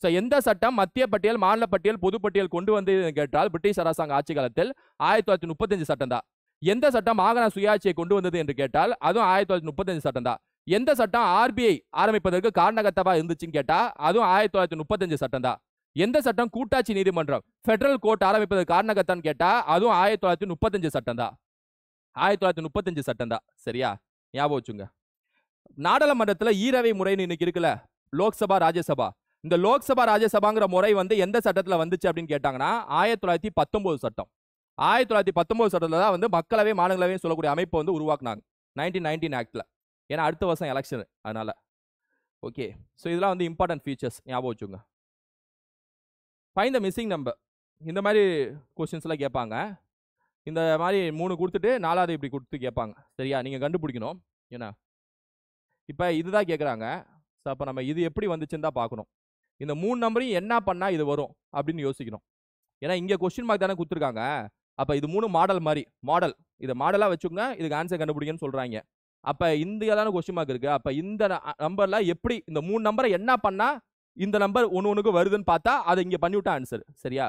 ஸோ எந்த சட்டம் மத்திய பட்டியல் மாநில பட்டியல் பொது பட்டியல் கொண்டு வந்து கேட்டால் பிரிட்டிஷ் அரசாங்க ஆட்சி காலத்தில் ஆயிரத்தி தொள்ளாயிரத்தி முப்பத்தஞ்சு சட்டம் தான் எந்த சட்டம் மாகாண சுயாட்சியை கொண்டு வந்தது என்று கேட்டால் அதுவும் ஆயிரத்தி தொள்ளாயிரத்தி முப்பத்தஞ்சு சட்டம் தான் எந்த சட்டம் ஆர்பிஐ ஆரம்பிப்பதற்கு காரணகத்தவா இருந்துச்சுன்னு கேட்டால் அதுவும் ஆயிரத்தி தொள்ளாயிரத்தி முப்பத்தஞ்சு சட்டம் தான் எந்த சட்டம் கூட்டாட்சி நீதிமன்றம் ஃபெடரல் கோர்ட் ஆரம்பிப்பதற்கு காரணகத்தான்னு கேட்டால் அதுவும் ஆயிரத்தி தொள்ளாயிரத்தி முப்பத்தஞ்சு சட்டம் தான் ஆயிரத்தி தொள்ளாயிரத்தி முப்பத்தஞ்சு சட்டம் தான் சரியா ஞாபகம் வச்சுங்க நாடாளுமன்றத்தில் ஈரவை முறைன்னு இன்னைக்கு இருக்குல்ல லோக்சபா ராஜ்யசபா இந்த லோக்சபா ராஜ்யசபாங்கிற முறை வந்து எந்த சட்டத்தில் வந்துச்சு அப்படின்னு கேட்டாங்கன்னா ஆயிரத்தி தொள்ளாயிரத்தி பத்தொம்போது சட்டம் ஆயிரத்தி தொள்ளாயிரத்தி பத்தொம்போது சட்டத்தில் தான் வந்து மக்களவை மாநிலங்களவையும் சொல்லக்கூடிய அமைப்பை வந்து உருவாக்குனாங்க நைன்டீன் நைன்டீன் ஆக்டில் ஏன்னா அடுத்த வருஷம் எலெக்ஷன் அதனால் ஓகே ஸோ இதெல்லாம் வந்து இம்பார்ட்டன்ட் ஃபீச்சர்ஸ் ஞாபகம் வச்சுங்க ஃபைன் த மிஸ்ஸிங் நம்பர் இந்த மாதிரி கொஸ்டின்ஸ்லாம் கேட்பாங்க இந்த மாதிரி மூணு கொடுத்துட்டு நாலாவது இப்படி கொடுத்து கேட்பாங்க சரியா நீங்கள் கண்டுபிடிக்கணும் என்ன இப்போ இதுதான் கேட்குறாங்க ஸோ அப்போ நம்ம இது எப்படி வந்துச்சுன்னு தான் பார்க்கணும் இந்த மூணு நம்பரையும் என்ன பண்ணால் இது வரும் அப்படின்னு யோசிக்கணும் ஏன்னா இங்கே கொஸ்டின் மார்க் தானே கொடுத்துருக்காங்க அப்போ இது மூணு மாடல் மாதிரி மாடல் இதை மாடலாக வச்சுக்கோங்க இதுக்கு ஆன்சர் கண்டுபிடிங்கன்னு சொல்கிறாங்க அப்போ இந்த தானே கொஸ்டின் மார்க் இருக்குது அப்போ இந்த நம்பரில் எப்படி இந்த மூணு நம்பரை என்ன பண்ணால் இந்த நம்பர் ஒன்று ஒன்றுக்கு வருதுன்னு பார்த்தா அதை இங்கே பண்ணிவிட்டா ஆன்சர் சரியா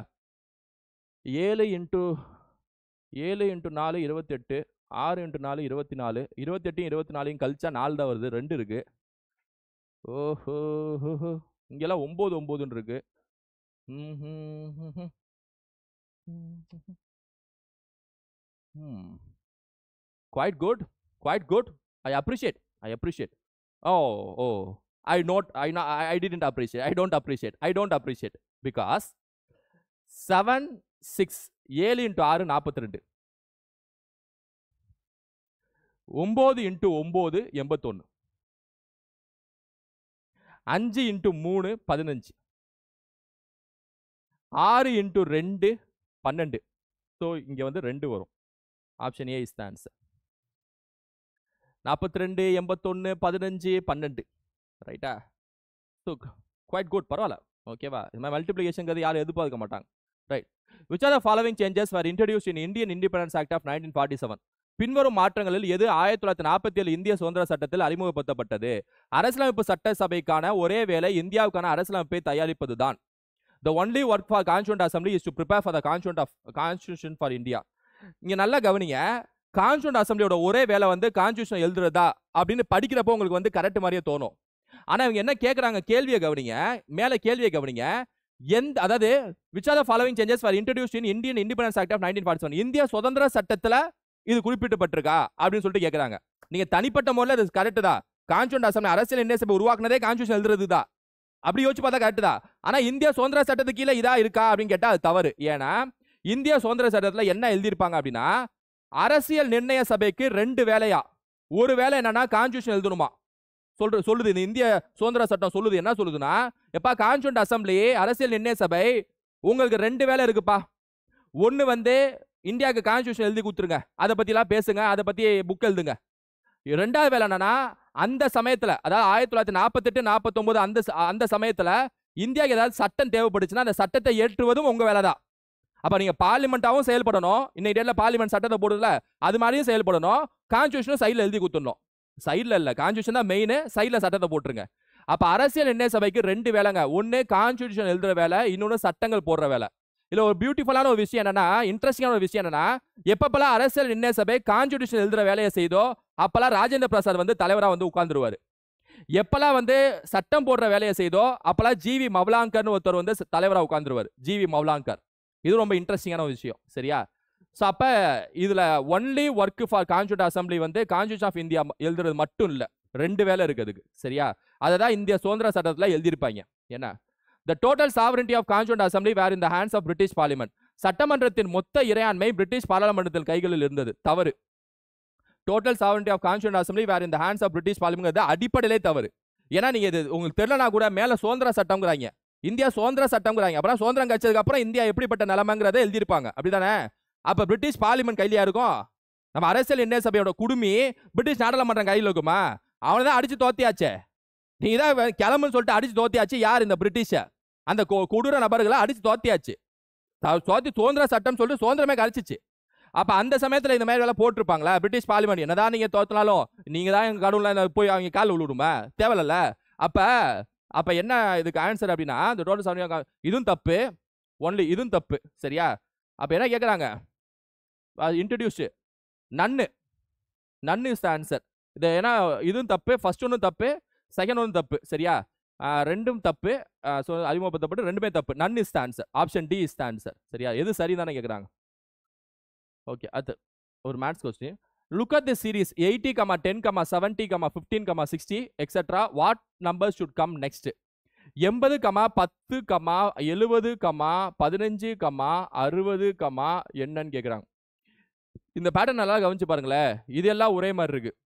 ஏழு இன்ட்டு ஏழு இன்ட்டு நாலு இருபத்தெட்டு ஆறு இன்ட்டு நாலு இருபத்தி நாலு இருபத்தெட்டையும் இருபத்தி நாலையும் கழிச்சா நாலு தான் வருது ரெண்டு இருக்கு ஓஹோ இங்கெல்லாம் ஒம்பது ஒம்போதுன்னு இருக்கு quite good quite good I appreciate I appreciate oh oh I not I I didn't appreciate I don't appreciate I don't appreciate because seven six ஏழு இன்ட்டு ஆறு நாற்பத்தி ரெண்டு ஒம்பது இன்ட்டு ஒம்பது எண்பத்தொன்று அஞ்சு இன்ட்டு மூணு பதினஞ்சு ஆறு இன்ட்டு ரெண்டு பன்னெண்டு ஸோ இங்கே வந்து ரெண்டு வரும் option A is the answer நாற்பத்தி ரெண்டு எண்பத்தொன்று பதினஞ்சு பன்னெண்டு ரைட்டா ஸோ குவைட் குட் பரவாயில்ல ஓகேவா இது மாதிரி கதை யாரும் எதிர்பார்க்க மாட்டாங்க right which are following changes are introduce in Indian independence act of nineteen forty seven பின்வரும் மாற்றங்களில் எது ஆயிரத்தி தொள்ளாயிரத்தி நாற்பத்தி ஏழு இந்திய சுதந்திர சட்டத்தில் அறிமுகப்படுத்தப்பட்டது அரசியலமைப்பு சட்ட சபைக்கான ஒரே வேலை இந்தியாவுக்கான அரசியலமைப்பை தயாரிப்பது தான் the only work for constituent assembly is to prepare for the constituent of constitution for India இங்கே நல்லா கவனிங்க கான்ஸ்டியூண்ட் அசம்பிளியோட ஒரே வேலை வந்து கான்ஸ்டியூஷன் எழுதுறதா அப்படின்னு படிக்கிறப்போ உங்களுக்கு வந்து கரெக்ட் மாதிரியே தோணும் ஆனால் இவங்க என்ன கேட்குறாங்க கேள்வியை கவனிங்க மேலே கேள்வியை கவனிங்க எந்த அதாவது which are the following changes for introduce in Indian independence act of nineteen forty seven இந்திய சுதந்திர சட்டத்தில் இது குறிப்பிட்டப்பட்டிருக்கா அப்படின்னு சொல்லிட்டு கேட்குறாங்க நீங்கள் தனிப்பட்ட முறையில் அது கரெக்டு தான் கான்ஸ்டியூன் அசம்பி அரசியல் நிர்ணய சபை உருவாக்குனதே கான்ஸ்டியூஷன் எழுதுறது தான் அப்படி யோசிச்சு பார்த்தா கரெக்டு தான் ஆனால் இந்திய சுதந்திர சட்டத்துக்கு கீழே இதாக இருக்கா அப்படின்னு கேட்டால் அது தவறு ஏன்னா இந்திய சுதந்திர சட்டத்தில் என்ன எழுதியிருப்பாங்க அப்படின்னா அரசியல் நிர்ணய சபைக்கு ரெண்டு வேலையா ஒரு வேலை என்னன்னா கான்ஸ்டியூஷன் எழுதணுமா சொல்ற சொல்லுது இந்த இந்திய சுதந்திர சட்டம் சொல்லுது என்ன சொல்லுதுன்னா எப்பா கான்ஸ்டன்ட் அசம்பிளி அரசியல் நிர்ணய சபை உங்களுக்கு ரெண்டு வேலை இருக்குப்பா ஒன்று வந்து இந்தியாவுக்கு கான்ஸ்டியூஷன் எழுதி கொடுத்துருங்க அதை பற்றிலாம் பேசுங்க அதை பற்றி புக் எழுதுங்க ரெண்டாவது வேலை என்னன்னா அந்த சமயத்தில் அதாவது ஆயிரத்தி தொள்ளாயிரத்தி நாற்பத்தெட்டு நாற்பத்தொம்போது அந்த அந்த சமயத்தில் இந்தியாவுக்கு ஏதாவது சட்டம் தேவைப்பட்டுச்சுன்னா அந்த சட்டத்தை ஏற்றுவதும் உங்கள் வேலை தான் அப்போ நீங்கள் பார்லிமெண்ட்டாகவும் செயல்படணும் இன்னைக்கு டேட்டில் பார்லிமெண்ட் சட்டத்தை போடுறதுல அது மாதிரியும் செயல்படணும் கான்ஸ்டியூஷனும் சைடில் எழுதி கொடுத்துடணும் சைடில் இல்லை கான்ஸ்டியூஷன் தான் மெயின் சைடில் சட்டத்தை போட்டுருங்க அப்போ அரசியல் நிர்ணய சபைக்கு ரெண்டு வேலைங்க ஒன்று கான்ஸ்டியூஷன் எழுதுற வேலை இன்னொன்று சட்டங்கள் போடுற வேலை இல்ல ஒரு பியூட்டிஃபுல்லான ஒரு விஷயம் என்னன்னா இன்ட்ரெஸ்டிங்கான ஒரு விஷயம் என்னன்னா எப்பப்பெல்லாம் அரசியல் நிர்ணய சபை கான்ஸ்டியூஷன் எழுதுற வேலையை செய்தோ அப்பெல்லாம் ராஜேந்திர பிரசாத் வந்து தலைவராக வந்து உட்கார்ந்துருவார் எப்பெல்லாம் வந்து சட்டம் போடுற வேலையை செய்தோ அப்பெல்லாம் ஜிவி மவ்லாங்கர்னு ஒருத்தர் வந்து தலைவராக உட்காந்துருவார் ஜிவி மவ்லாங்கர் இது ரொம்ப இன்ட்ரெஸ்டிங்கான ஒரு விஷயம் சரியா ஸோ அப்போ இதில் only work for constituent assembly வந்து கான்ஸ்டியூஷன் ஆஃப் இந்தியா எழுதுறது மட்டும் இல்லை ரெண்டு வேலை இருக்குதுக்கு சரியா அதை தான் இந்திய சுதந்திர சட்டத்தில் எழுதியிருப்பாங்க என்ன the total sovereignty of constituent assembly where in the hands of British parliament சட்டமன்றத்தின் மொத்த இறையாண்மை பிரிட்டிஷ் பாராளுமன்றத்தில் கைகளில் இருந்தது தவறு total sovereignty of constituent assembly where in the hands of British parliament அடிப்படையிலே தவறு ஏன்னா நீங்கள் இது உங்களுக்கு தெரியலனா கூட மேலே சுதந்திர சட்டம்ங்கிறாங்க இந்தியா சுதந்திர சட்டம்ங்கிறாங்க அப்புறம் சுதந்திரம் கட்சதுக்கு அப்புறம் இந்தியா எப்படிப்பட்ட நிலமைங்கிறத எழுதியிருப்பாங்க அப்படி தானே அப்போ பிரிட்டிஷ் பார்லிமெண்ட் கையில் இருக்கும் நம்ம அரசியல் என்ன சபையோட குடுமி பிரிட்டிஷ் நாடாளுமன்றம் கையில் இருக்குமா அவனை தான் அடித்து தோத்தியாச்சே நீ தான் கிளம்புன்னு சொல்லிட்டு அடிச்சு தோத்தியாச்சு யார் இந்த பிரிட்டிஷை அந்த கொடூர நபர்களை அடித்து தோத்தியாச்சு தோத்தி சுதந்திர சட்டம் சொல்லிட்டு சுதந்திரமே கழிச்சிச்சு அப்போ அந்த சமயத்தில் இந்த மாதிரி வேலை போட்டிருப்பாங்களா பிரிட்டிஷ் பார்லிமெண்ட் என்னதான் நீங்கள் தோத்தினாலும் நீங்கள் தான் எங்கள் கடவுளில் போய் அவங்க கால் விழுவிடுமா தேவையில்ல அப்போ அப்போ என்ன இதுக்கு ஆன்சர் அப்படின்னா இந்த டோட்டல் சமயம் இதுவும் தப்பு ஒன்லி இதுவும் தப்பு சரியா அப்போ என்ன கேட்குறாங்க introduced none none is the answer இது ஏன்னா இதுவும் தப்பு ஃபர்ஸ்ட் ஒன்றும் தப்பு செகண்ட் ஒன்றும் தப்பு சரியா ரெண்டும் தப்பு ஸோ அறிமுகப்படுத்தப்பட்டு ரெண்டுமே தப்பு none is the answer option D is the answer சரியா எது சரி தானே கேட்குறாங்க ஓகே அது ஒரு maths question look at the series eighty comma ten comma seventy comma fifteen comma sixty extra what number should come next எண்பது கமா பத்து கமா எழுபது கமா பதினஞ்சு கமா அறுபது கமா என்னன்னு கேட்குறாங்க இந்த பேட்டர்ன் நல்லா கவனிச்சு பாருங்களேன் இதெல்லாம் ஒரே மாதிரி இருக்குது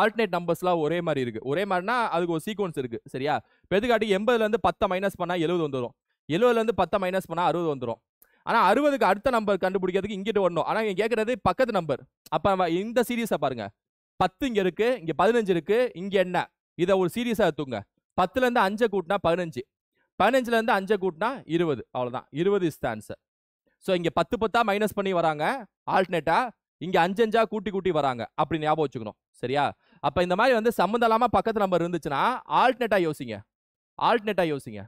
ஆல்டர்னேட் நம்பர்ஸ்லாம் ஒரே மாதிரி இருக்குது ஒரே மாதிரினா அதுக்கு ஒரு சீக்வன்ஸ் இருக்குது சரியா பெதுக்காட்டி எண்பதுலேருந்து பத்தை மைனஸ் பண்ணால் எழுபது வந்துடும் எழுபதுலேருந்து பத்தை மைனஸ் பண்ணால் அறுபது வந்துடும் ஆனால் அறுபதுக்கு அடுத்த நம்பர் கண்டுபிடிக்கிறதுக்கு இங்கிட்டு வரணும் ஆனால் இங்கே கேட்குறது பக்கத்து நம்பர் அப்போ இந்த சீரியஸை பாருங்கள் பத்து இங்கே இருக்குது இங்கே பதினஞ்சு இருக்குது இங்கே என்ன இதை ஒரு சீரியஸாக எடுத்துங்க பத்துலேருந்து அஞ்சை கூட்டினா பதினஞ்சு பதினஞ்சுலேருந்து அஞ்சை கூட்டினா இருபது அவ்வளோதான் இருபது இஸ் த ஆன்சர் ஸோ இங்கே பத்து பத்தாக மைனஸ் பண்ணி வராங்க ஆல்டர்னேட்டாக இங்கே அஞ்சஞ்சா கூட்டி கூட்டி வராங்க அப்படி ஞாபகம் வச்சுக்கணும் சரியா அப்போ இந்த மாதிரி வந்து சம்மந்தலாமல் பக்கத்து நம்பர் இருந்துச்சுன்னா ஆல்டர்னேட்டாக யோசிங்க ஆல்டர்னேட்டாக யோசிங்க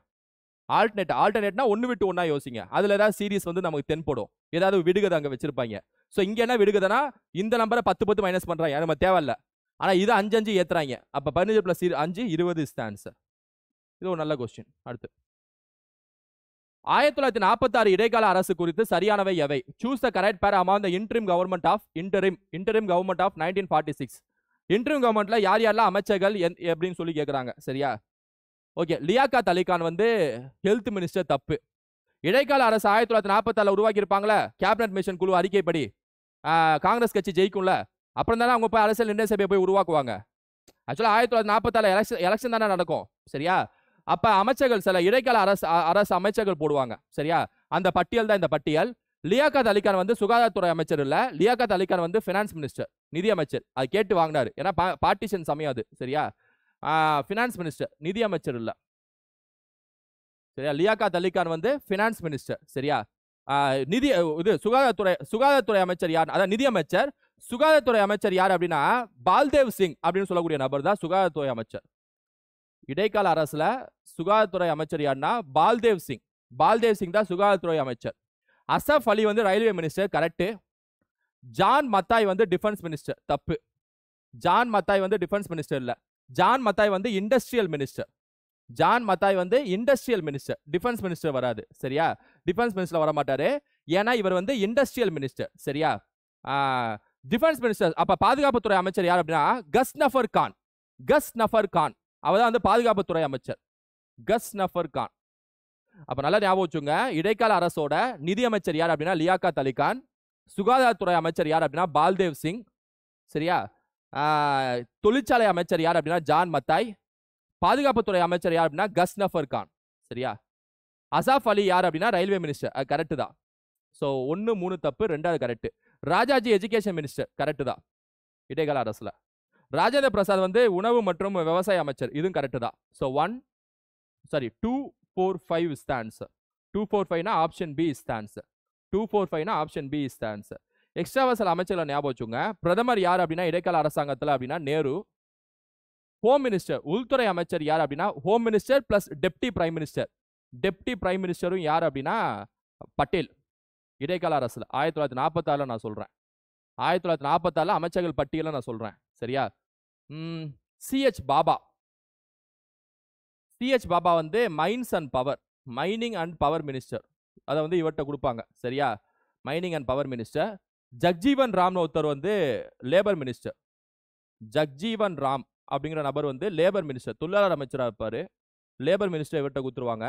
ஆல்டர்னேட் ஆல்டர்னேட்னா ஒன்று விட்டு ஒன்றா யோசிங்க அதில் ஏதாவது சீரிஸ் வந்து நமக்கு தென்படும் ஏதாவது விடுகதை அங்கே வச்சிருப்பாங்க ஸோ இங்கே என்ன விடுகதைனா இந்த நம்பரை பத்து பத்து மைனஸ் பண்ணுறாங்க நம்ம தேவையில்ல ஆனால் இது அஞ்சு அஞ்சு ஏற்றுறாங்க அப்போ பதினஞ்சு ப்ளஸ் அஞ்சு இருபது இஸ் ஆன்சர் இது ஒரு நல்ல கொஸ்டின் அடுத்து ஆயிரத்தி தொள்ளாயிரத்தி நாற்பத்தாறு இடைக்கால அரசு குறித்து சரியானவை எவை choose the correct pair among the interim government of interim interim government of nineteen forty six interim கவர்மெண்ட்ல யார் யாரெல்லாம் அமைச்சர்கள் எப்படின்னு சொல்லி கேட்குறாங்க சரியா ஓகே லியாக்கா தலிகான் வந்து ஹெல்த் மினிஸ்டர் தப்பு இடைக்கால அரசு ஆயிரத்தி தொள்ளாயிரத்தி நாற்பத்தாறில் உருவாக்கியிருப்பாங்களே கேபினட் மிஷன் குழு அறிக்கைப்படி காங்கிரஸ் கட்சி ஜெயிக்கும்ல அப்புறம் தானே அவங்க போய் அரசியல் நிர்ணய சபையை போய் உருவாக்குவாங்க ஆக்சுவலாக ஆயிரத்தி தொள்ளாயிரத்தி நாற்பத்தாறு எலெக்ஷன் எலெக்ஷன் தானே நடக்கும் சரியா அப்ப அமைச்சர்கள் சில இடைக்கால அரசு அரசு அமைச்சர்கள் போடுவாங்க சரியா அந்த பட்டியல் தான் இந்த பட்டியல் லியாகத் அலிகான் வந்து சுகாதாரத்துறை அமைச்சர் இல்ல லியாகத் அலிகான் வந்து ஃபினான்ஸ் மினிஸ்டர் நிதி அமைச்சர் அது கேட்டு வாங்கினாரு ஏன்னா பார்ட்டிஷன் சமயம் அது சரியா பினான்ஸ் மினிஸ்டர் நிதி அமைச்சர் இல்ல சரியா லியாக்காத் அலிகான் வந்து ஃபினான்ஸ் மினிஸ்டர் சரியா நிதி இது சுகாதாரத்துறை சுகாதாரத்துறை அமைச்சர் யார் அதான் நிதி அமைச்சர் சுகாதாரத்துறை அமைச்சர் யார் அப்படின்னா பால்தேவ் சிங் அப்படின்னு சொல்லக்கூடிய நபர் தான் சுகாதாரத்துறை அமைச்சர் இடைக்கால அரசுல சுகாதாரத்துறை அமைச்சர் யாருன்னா பால்தேவ் சிங் பால்தேவ் சிங் தான் சுகாதாரத்துறை அமைச்சர் அசஃப் அலி வந்து railway minister correct John Mathai வந்து டிஃபென்ஸ் மினிஸ்டர் தப்பு ஜான் மத்தாய் வந்து டிஃபென்ஸ் மினிஸ்டர் இல்லை ஜான் மத்தாய் வந்து இண்டஸ்ட்ரியல் மினிஸ்டர் ஜான் மத்தாய் வந்து இண்டஸ்ட்ரியல் மினிஸ்டர் டிஃபென்ஸ் மினிஸ்டர் வராது சரியா டிஃபென்ஸ் மினிஸ்டர் வர மாட்டாரு ஏன்னா இவர் வந்து இண்டஸ்ட்ரியல் மினிஸ்டர் சரியா டிஃபென்ஸ் மினிஸ்டர் அப்போ பாதுகாப்புத்துறை அமைச்சர் யார் அப்படின்னா கஸ் நஃபர் கான் கஸ் நஃபர் கான் அவர் தான் வந்து பாதுகாப்புத்துறை அமைச்சர் கஸ் நஃபர் கான் அப்போ நல்லா ஞாபகம் வச்சுங்க இடைக்கால அரசோட நிதியமைச்சர் யார் அப்படின்னா லியாக்கா தலிகான் சுகாதாரத்துறை அமைச்சர் யார் அப்படின்னா பால்தேவ் சிங் சரியா தொழிற்சாலை அமைச்சர் யார் அப்படின்னா ஜான் மத்தாய் பாதுகாப்புத்துறை அமைச்சர் யார் அப்படின்னா கஸ் நஃபர் கான் சரியா அசாஃப் அலி யார் அப்படின்னா ரயில்வே மினிஸ்டர் அது கரெக்டு தான் ஸோ ஒன்று மூணு தப்பு ரெண்டாவது correct Rajaji education minister correct தான் இடைக்கால அரசில் ராஜேந்திர பிரசாத் வந்து உணவு மற்றும் விவசாய அமைச்சர் இதுவும் கரெக்டு தான் so one sorry two four five stands two four ஃபைவ்னா option B stands two four ஃபைவ்னா option B stands extra answer எக்ஸ்ட்ராவா ஞாபகம் வச்சுங்க பிரதமர் யார் அப்படின்னா இடைக்கால அரசாங்கத்தில் அப்படின்னா நேரு ஹோம் மினிஸ்டர் உள்துறை அமைச்சர் யார் அப்படின்னா home minister plus deputy prime minister deputy prime மினிஸ்டரும் யார் அப்படின்னா பட்டேல் இடைக்கால அரசில் ஆயிரத்தி தொள்ளாயிரத்தி நாற்பத்தாறில் நான் சொல்கிறேன் ஆயிரத்தி தொள்ளாயிரத்தி நாற்பத்தாறு அமைச்சர்கள் பட்டியலை நான் சொல்கிறேன் சரியா சிஹெச் பாபா சிஹெச் பாபா வந்து mines and power mining and power minister அதை வந்து இவர்கிட்ட கொடுப்பாங்க சரியா mining and power minister Jagjivan ராம்னு ஒருத்தர் வந்து லேபர் மினிஸ்டர் ஜக்ஜீவன் ராம் அப்படிங்கிற நபர் வந்து லேபர் மினிஸ்டர் தொழிலாளர் அமைச்சராக இருப்பார் லேபர் மினிஸ்டர் இவர்கிட்ட கொடுத்துருவாங்க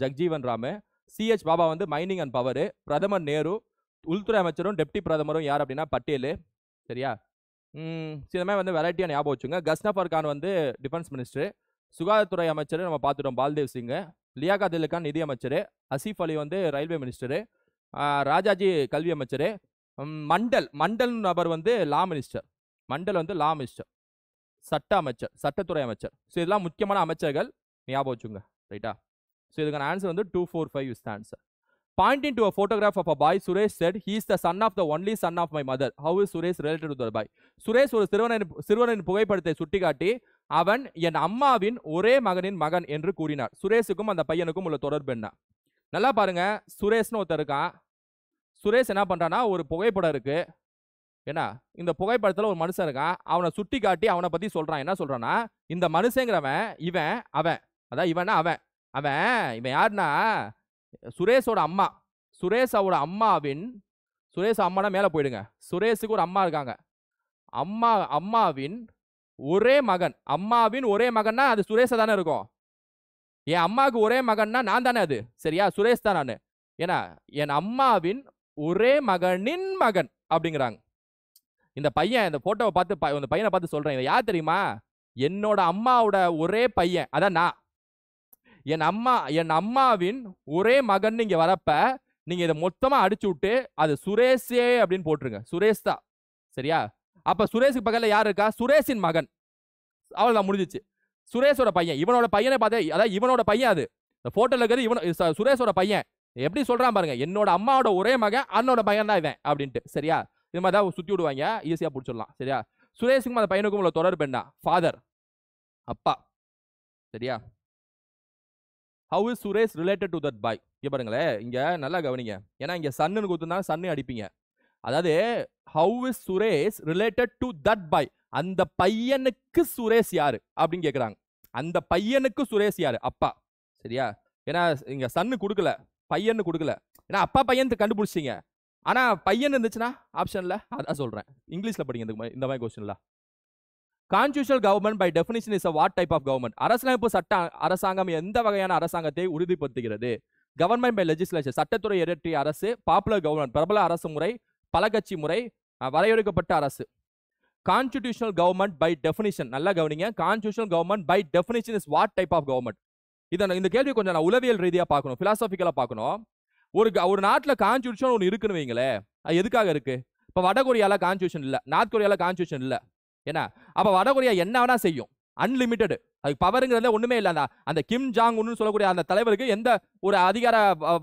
ஜக்ஜீவன் ராமு சிஹெச் பாபா வந்து மைனிங் அண்ட் பவர் பிரதமர் நேரு உள்துறை அமைச்சரும் டெப்டி பிரதமரும் யார் அப்படின்னா பட்டேலு சரியா சிலமே வந்து வெரைட்டியாக ஞாபகம் வச்சுங்க கஸ்னஃபர் கான் வந்து டிஃபென்ஸ் மினிஸ்டர் சுகாதாரத்துறை அமைச்சர் நம்ம பார்த்துட்டோம் பால்தேவ் சிங்கு லியாகா தில்கான் நிதி அமைச்சர் அசீஃப் அலி வந்து ரயில்வே மினிஸ்டரு ராஜாஜி கல்வி அமைச்சர் மண்டல் மண்டல் நபர் வந்து லா மினிஸ்டர் மண்டல் வந்து லா மினிஸ்டர் சட்ட அமைச்சர் சட்டத்துறை அமைச்சர் ஸோ இதெல்லாம் முக்கியமான அமைச்சர்கள் ஞாபகம் வச்சுங்க ரைட்டா ஸோ இதுக்கான ஆன்சர் வந்து two four five is the answer Pointing to a photograph of a boy, Suresh said, he is the son of the only son of my mother. How is Suresh related to the boy? Suresh ஒரு சிறுவனின் சிறுவனின் புகைப்படத்தை சுட்டிக்காட்டி அவன் என் அம்மாவின் ஒரே மகனின் மகன் என்று கூறினார் சுரேஷுக்கும் அந்த பையனுக்கும் உள்ள தொடர்பு என்ன நல்லா பாருங்க சுரேஷ்னு ஒருத்தர் இருக்கான் சுரேஷ் என்ன பண்ணுறான்னா ஒரு புகைப்படம் இருக்கு ஏன்னா இந்த புகைப்படத்தில் ஒரு மனுஷன் இருக்கான் அவனை சுட்டி காட்டி அவனை பற்றி சொல்கிறான் என்ன சொல்கிறான்னா இந்த மனுஷங்கிறவன் இவன் அவன் அதான் இவனா அவன் அவன் இவன் யாருன்னா சுரேஷோட அம்மா சுரேஷாவோட அம்மாவின் சுரேஷ் அம்மானா மேலே போயிடுங்க சுரேஷுக்கு ஒரு அம்மா இருக்காங்க அம்மா அம்மாவின் ஒரே மகன் அம்மாவின் ஒரே மகன்னா அது சுரேஷை தானே இருக்கும் என் அம்மாவுக்கு ஒரே மகன்னா நான் தானே அது சரியா சுரேஷ் தான் நான் ஏன்னா என் அம்மாவின் ஒரே மகனின் மகன் அப்படிங்கிறாங்க இந்த பையன் இந்த ஃபோட்டோவை பார்த்து இந்த பையனை பார்த்து சொல்கிறேன் யார் தெரியுமா என்னோட அம்மாவோட ஒரே பையன் அதான் நான் என் அம்மா என் அம்மாவின் ஒரே மகன் நீங்க வரப்ப நீங்க இதை மொத்தமா அடிச்சு விட்டு அது சுரேஷே அப்படின்னு போட்டுருங்க சுரேஷ் தான் சரியா அப்ப சுரேஷுக்கு பக்கத்தில் யார் இருக்கா சுரேஷின் மகன் தான் முடிஞ்சிச்சு சுரேஷோட பையன் இவனோட பையனை பார்த்தே அதாவது இவனோட பையன் அது இந்த ஃபோட்டோவில் இருக்கிறது இவன் சுரேஷோட பையன் எப்படி சொல்றான் பாருங்க என்னோட அம்மாவோட ஒரே மகன் அண்ணனோட பையன் தான் இவன் அப்படின்ட்டு சரியா இது மாதிரி தான் சுத்தி விடுவாங்க ஈஸியா பிடிச்சிடலாம் சரியா சுரேஷுக்கும் அந்த பையனுக்கும் உள்ள தொடர்பு என்ன ஃபாதர் அப்பா சரியா how is Suresh related to that boy இங்கே பாருங்களேன் இங்கே நல்லா கவனிங்க ஏன்னா இங்கே சன்னு கொடுத்துருந்தா சன்னு அடிப்பீங்க அதாவது how is Suresh related to that boy அந்த பையனுக்கு சுரேஷ் யாரு அப்படின்னு கேட்குறாங்க அந்த பையனுக்கு சுரேஷ் யாரு அப்பா சரியா ஏன்னா இங்கே சன்னு கொடுக்கல பையன்னு கொடுக்கல ஏன்னா அப்பா பையன் கண்டுபிடிச்சிங்க ஆனால் பையன் இருந்துச்சுன்னா ஆப்ஷனில் அதான் சொல்கிறேன் இங்கிலீஷில் படிங்க மாதிரி இந்த மாதிரி கொஸ்டின்லாம் constitutional government by definition is a what type of government அரசியலமைப்பு சட்ட அரசாங்கம் எந்த வகையான அரசாங்கத்தை உறுதிப்படுத்துகிறது கவர்மெண்ட் பை லெஜிஸ்லேஷன் சட்டத்துறை இயற்றிய அரசு பாப்புலர் கவர்மெண்ட் பிரபல அரசு முறை பல கட்சி முறை வரையறுக்கப்பட்ட அரசு கான்ஸ்டியூஷனல் கவர்மெண்ட் பை டெஃபினிஷன் நல்லா கவனிங்க constitutional government by definition is what type of government இதை இந்த கேள்வி கொஞ்சம் நான் உளவியல் ரீதியாக பார்க்கணும் ஃபிலாசபிக்கலாக பார்க்கணும் ஒரு ஒரு நாட்டில் கான்ஸ்டியூஷன் ஒன்று இருக்குன்னு வைங்களேன் அது எதுக்காக இருக்குது இப்போ வட கான்ஸ்டியூஷன் இல்லை நார்த் கொரியாவில் கான்ஸ்டியூஷன் இல்லை என்ன அப்போ வடகொரியா என்ன வேணா செய்யும் அன்லிமிட்டெடு அது பவருங்கிறதுல ஒன்றுமே இல்லை அந்த அந்த கிம் ஜாங் உன்னு சொல்லக்கூடிய அந்த தலைவருக்கு எந்த ஒரு அதிகார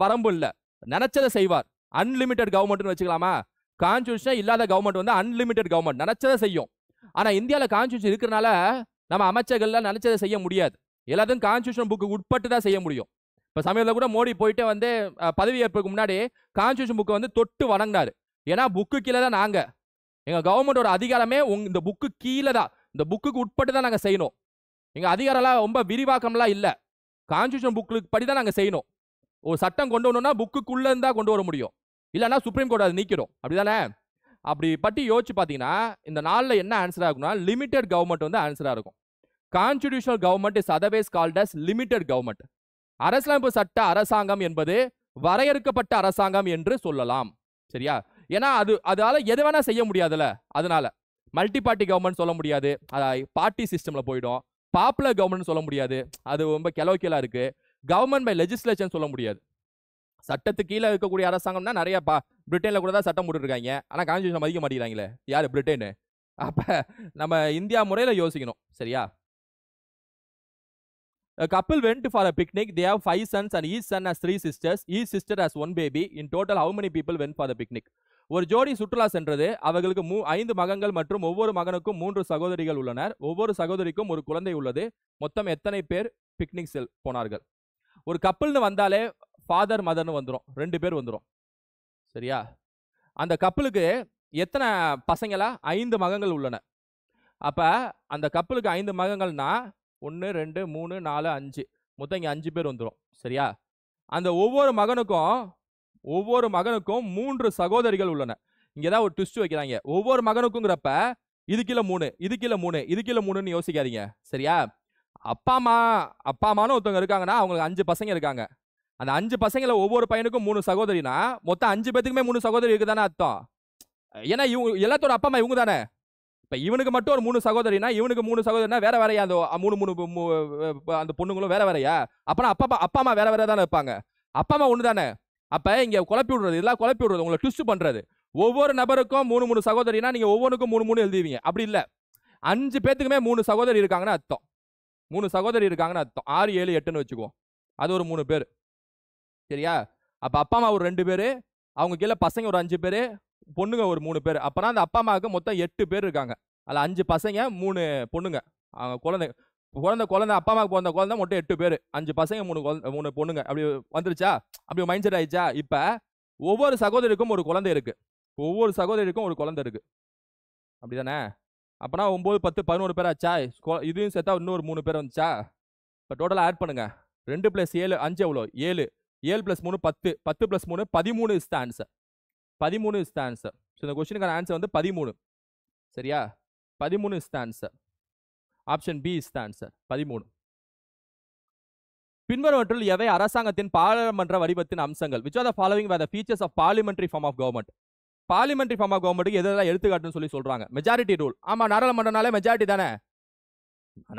வரம்பும் இல்லை நினச்சதை செய்வார் அன்லிமிட்டெட் கவர்மெண்ட்னு வச்சுக்கலாமா கான்ஸ்டியூஷன் இல்லாத கவர்மெண்ட் வந்து அன்லிமிட்டெட் கவர்மெண்ட் நினச்சதை செய்யும் ஆனால் இந்தியாவில் கான்ஸ்டியூஷன் இருக்கிறனால நம்ம அமைச்சர்கள்லாம் நினச்சதை செய்ய முடியாது எல்லாத்தையும் கான்ஸ்டியூஷன் புக்கு உட்பட்டு தான் செய்ய முடியும் இப்போ சமீபத்தில் கூட மோடி போயிட்டு வந்து பதவி ஏற்புக்கு முன்னாடி கான்ஸ்டியூஷன் புக்கை வந்து தொட்டு வணங்கினார் ஏன்னா புக்கு கீழே தான் நாங்கள் எங்கள் கவர்மெண்டோட அதிகாரமே உங் இந்த புக்கு கீழே தான் இந்த புக்குக்கு உட்பட்டு தான் நாங்கள் செய்யணும் எங்கள் அதிகாரம்லாம் ரொம்ப விரிவாக்கம்லாம் இல்லை கான்ஸ்டியூஷன் புக்கு படி தான் நாங்கள் செய்யணும் ஒரு சட்டம் கொண்டு வரணும்னா புக்குக்குள்ளே இருந்தால் கொண்டு வர முடியும் இல்லைன்னா சுப்ரீம் கோர்ட் அது நீக்கிடும் அப்படி தானே அப்படி பற்றி யோசிச்சு பார்த்தீங்கன்னா இந்த நாளில் என்ன ஆன்சராக இருக்கும்னா லிமிடெட் கவர்மெண்ட் வந்து ஆன்சராக இருக்கும் constitutional government is otherwise called as limited government அரசியலமைப்பு சட்ட அரசாங்கம் என்பது வரையறுக்கப்பட்ட அரசாங்கம் என்று சொல்லலாம் சரியா ஏன்னா அது அதால் எது வேணால் செய்ய முடியாதுல்ல அதனால் மல்டி பார்ட்டி கவர்மெண்ட் சொல்ல முடியாது அதை பார்ட்டி சிஸ்டமில் போயிடும் பாப்புலர் கவர்மெண்ட் சொல்ல முடியாது அது ரொம்ப கிலோக்கியலாக இருக்குது கவர்மெண்ட் பை லெஜிஸ்லேஷன் சொல்ல முடியாது சட்டத்துக்கு கீழே இருக்கக்கூடிய அரசாங்கம்னா நிறைய பா பிரிட்டனில் கூட தான் சட்டம் போட்டுருக்காங்க ஆனால் கான்ஸ்டியூஷன் மதிக்க மாட்டேங்கிறாங்களே யார் பிரிட்டனு அப்போ நம்ம இந்தியா முறையில் யோசிக்கணும் சரியா A couple went for a picnic. They have five sons and each son has three sisters. Each sister has one baby. In total, how many people went for the picnic? ஒரு ஜோடி சுற்றுலா சென்றது அவர்களுக்கு மூ ஐந்து மகன்கள் மற்றும் ஒவ்வொரு மகனுக்கும் மூன்று சகோதரிகள் உள்ளனர் ஒவ்வொரு சகோதரிக்கும் ஒரு குழந்தை உள்ளது மொத்தம் எத்தனை பேர் பிக்னிக் செல் போனார்கள் ஒரு கப்பல்னு வந்தாலே ஃபாதர் மதர்னு வந்துடும் ரெண்டு பேர் வந்துடும் சரியா அந்த கப்பலுக்கு எத்தனை பசங்களா ஐந்து மகங்கள் உள்ளன அப்போ அந்த கப்பலுக்கு ஐந்து மகங்கள்னா ஒன்று ரெண்டு மூணு நாலு அஞ்சு மொத்தம் இங்கே அஞ்சு பேர் வந்துடும் சரியா அந்த ஒவ்வொரு மகனுக்கும் ஒவ்வொரு மகனுக்கும் மூன்று சகோதரிகள் உள்ளன இங்கே தான் ஒரு ட்விஸ்ட் வைக்கிறாங்க ஒவ்வொரு மகனுக்குங்கிறப்ப இது கீழே மூணு இது கீழே மூணு இது கீழே மூணுன்னு யோசிக்காதீங்க சரியா அப்பா அம்மா அப்பா அம்மானு ஒருத்தவங்க இருக்காங்கன்னா அவங்களுக்கு அஞ்சு பசங்க இருக்காங்க அந்த அஞ்சு பசங்கள ஒவ்வொரு பையனுக்கும் மூணு சகோதரினா மொத்தம் அஞ்சு பேத்துக்குமே மூணு சகோதரி இருக்குதானே அர்த்தம் ஏன்னா இவங்க எல்லாத்தோட அப்பா அம்மா இவங்க தானே இப்போ இவனுக்கு மட்டும் ஒரு மூணு சகோதரினா இவனுக்கு மூணு சகோதரினா வேற வேறையா அந்த மூணு மூணு அந்த பொண்ணுங்களும் வேற வேறையா அப்பனா அப்பா அப்பா அம்மா வேற வேற தானே இருப்பாங்க அப்பா அம்மா ஒன்று தானே அப்போ இங்கே குழப்பி விடுறது இதெல்லாம் குழப்பி விடுறது உங்களை ட்விஸ்ட் பண்ணுறது ஒவ்வொரு நபருக்கும் மூணு மூணு சகோதரினா நீங்கள் ஒவ்வொன்றுக்கும் மூணு மூணு எழுதுவீங்க அப்படி இல்லை அஞ்சு பேத்துக்குமே மூணு சகோதரி இருக்காங்கன்னு அர்த்தம் மூணு சகோதரி இருக்காங்கன்னு அர்த்தம் ஆறு ஏழு எட்டுன்னு வச்சுக்குவோம் அது ஒரு மூணு பேர் சரியா அப்போ அப்பா அம்மா ஒரு ரெண்டு பேர் அவங்க கீழே பசங்க ஒரு அஞ்சு பேர் பொண்ணுங்க ஒரு மூணு பேர் அப்போனா அந்த அப்பா அம்மாவுக்கு மொத்தம் எட்டு பேர் இருக்காங்க அதில் அஞ்சு பசங்க மூணு பொண்ணுங்க அவங்க குழந்தை குழந்த குழந்த அப்பா அம்மாவுக்கு பிறந்த குழந்த மட்டும் எட்டு பேர் அஞ்சு பசங்க மூணு குழந்தை மூணு பொண்ணுங்க அப்படி வந்துருச்சா அப்படி மைண்ட் செட் ஆயிடுச்சா இப்போ ஒவ்வொரு சகோதரிக்கும் ஒரு குழந்தை இருக்குது ஒவ்வொரு சகோதரிக்கும் ஒரு குழந்தை இருக்குது அப்படி தானே அப்போனா ஒம்பது பத்து பதினோரு பேர் ஆச்சா இதையும் சேர்த்தா இன்னொரு மூணு பேர் வந்துச்சா இப்போ டோட்டலாக ஆட் பண்ணுங்கள் ரெண்டு ப்ளஸ் ஏழு அஞ்சு எவ்வளோ ஏழு ஏழு ப்ளஸ் மூணு பத்து பத்து ப்ளஸ் மூணு பதிமூணு இஸ் த ஆன்சர் பதிமூணு இஸ் த ஆன்சர் ஸோ இந்த கொஸ்டினுக்கான ஆன்சர் வந்து பதிமூணு சரியா பதிமூணு is the answer option B is the answer பதிமூணு பின்வருவற்றில் எவை அரசாங்கத்தின் பாராளுமன்ற வடிவத்தின் அம்சங்கள் which are the following the features of parliamentary form of government parliamentary form of கவர்மெண்ட்டுக்கு எதிராக எடுத்துக்காட்டுன்னு சொல்லி சொல்கிறாங்க மெஜாரிட்டி ரூல் ஆமாம் நாடாளுமன்றனாலே மெஜாரிட்டி தானே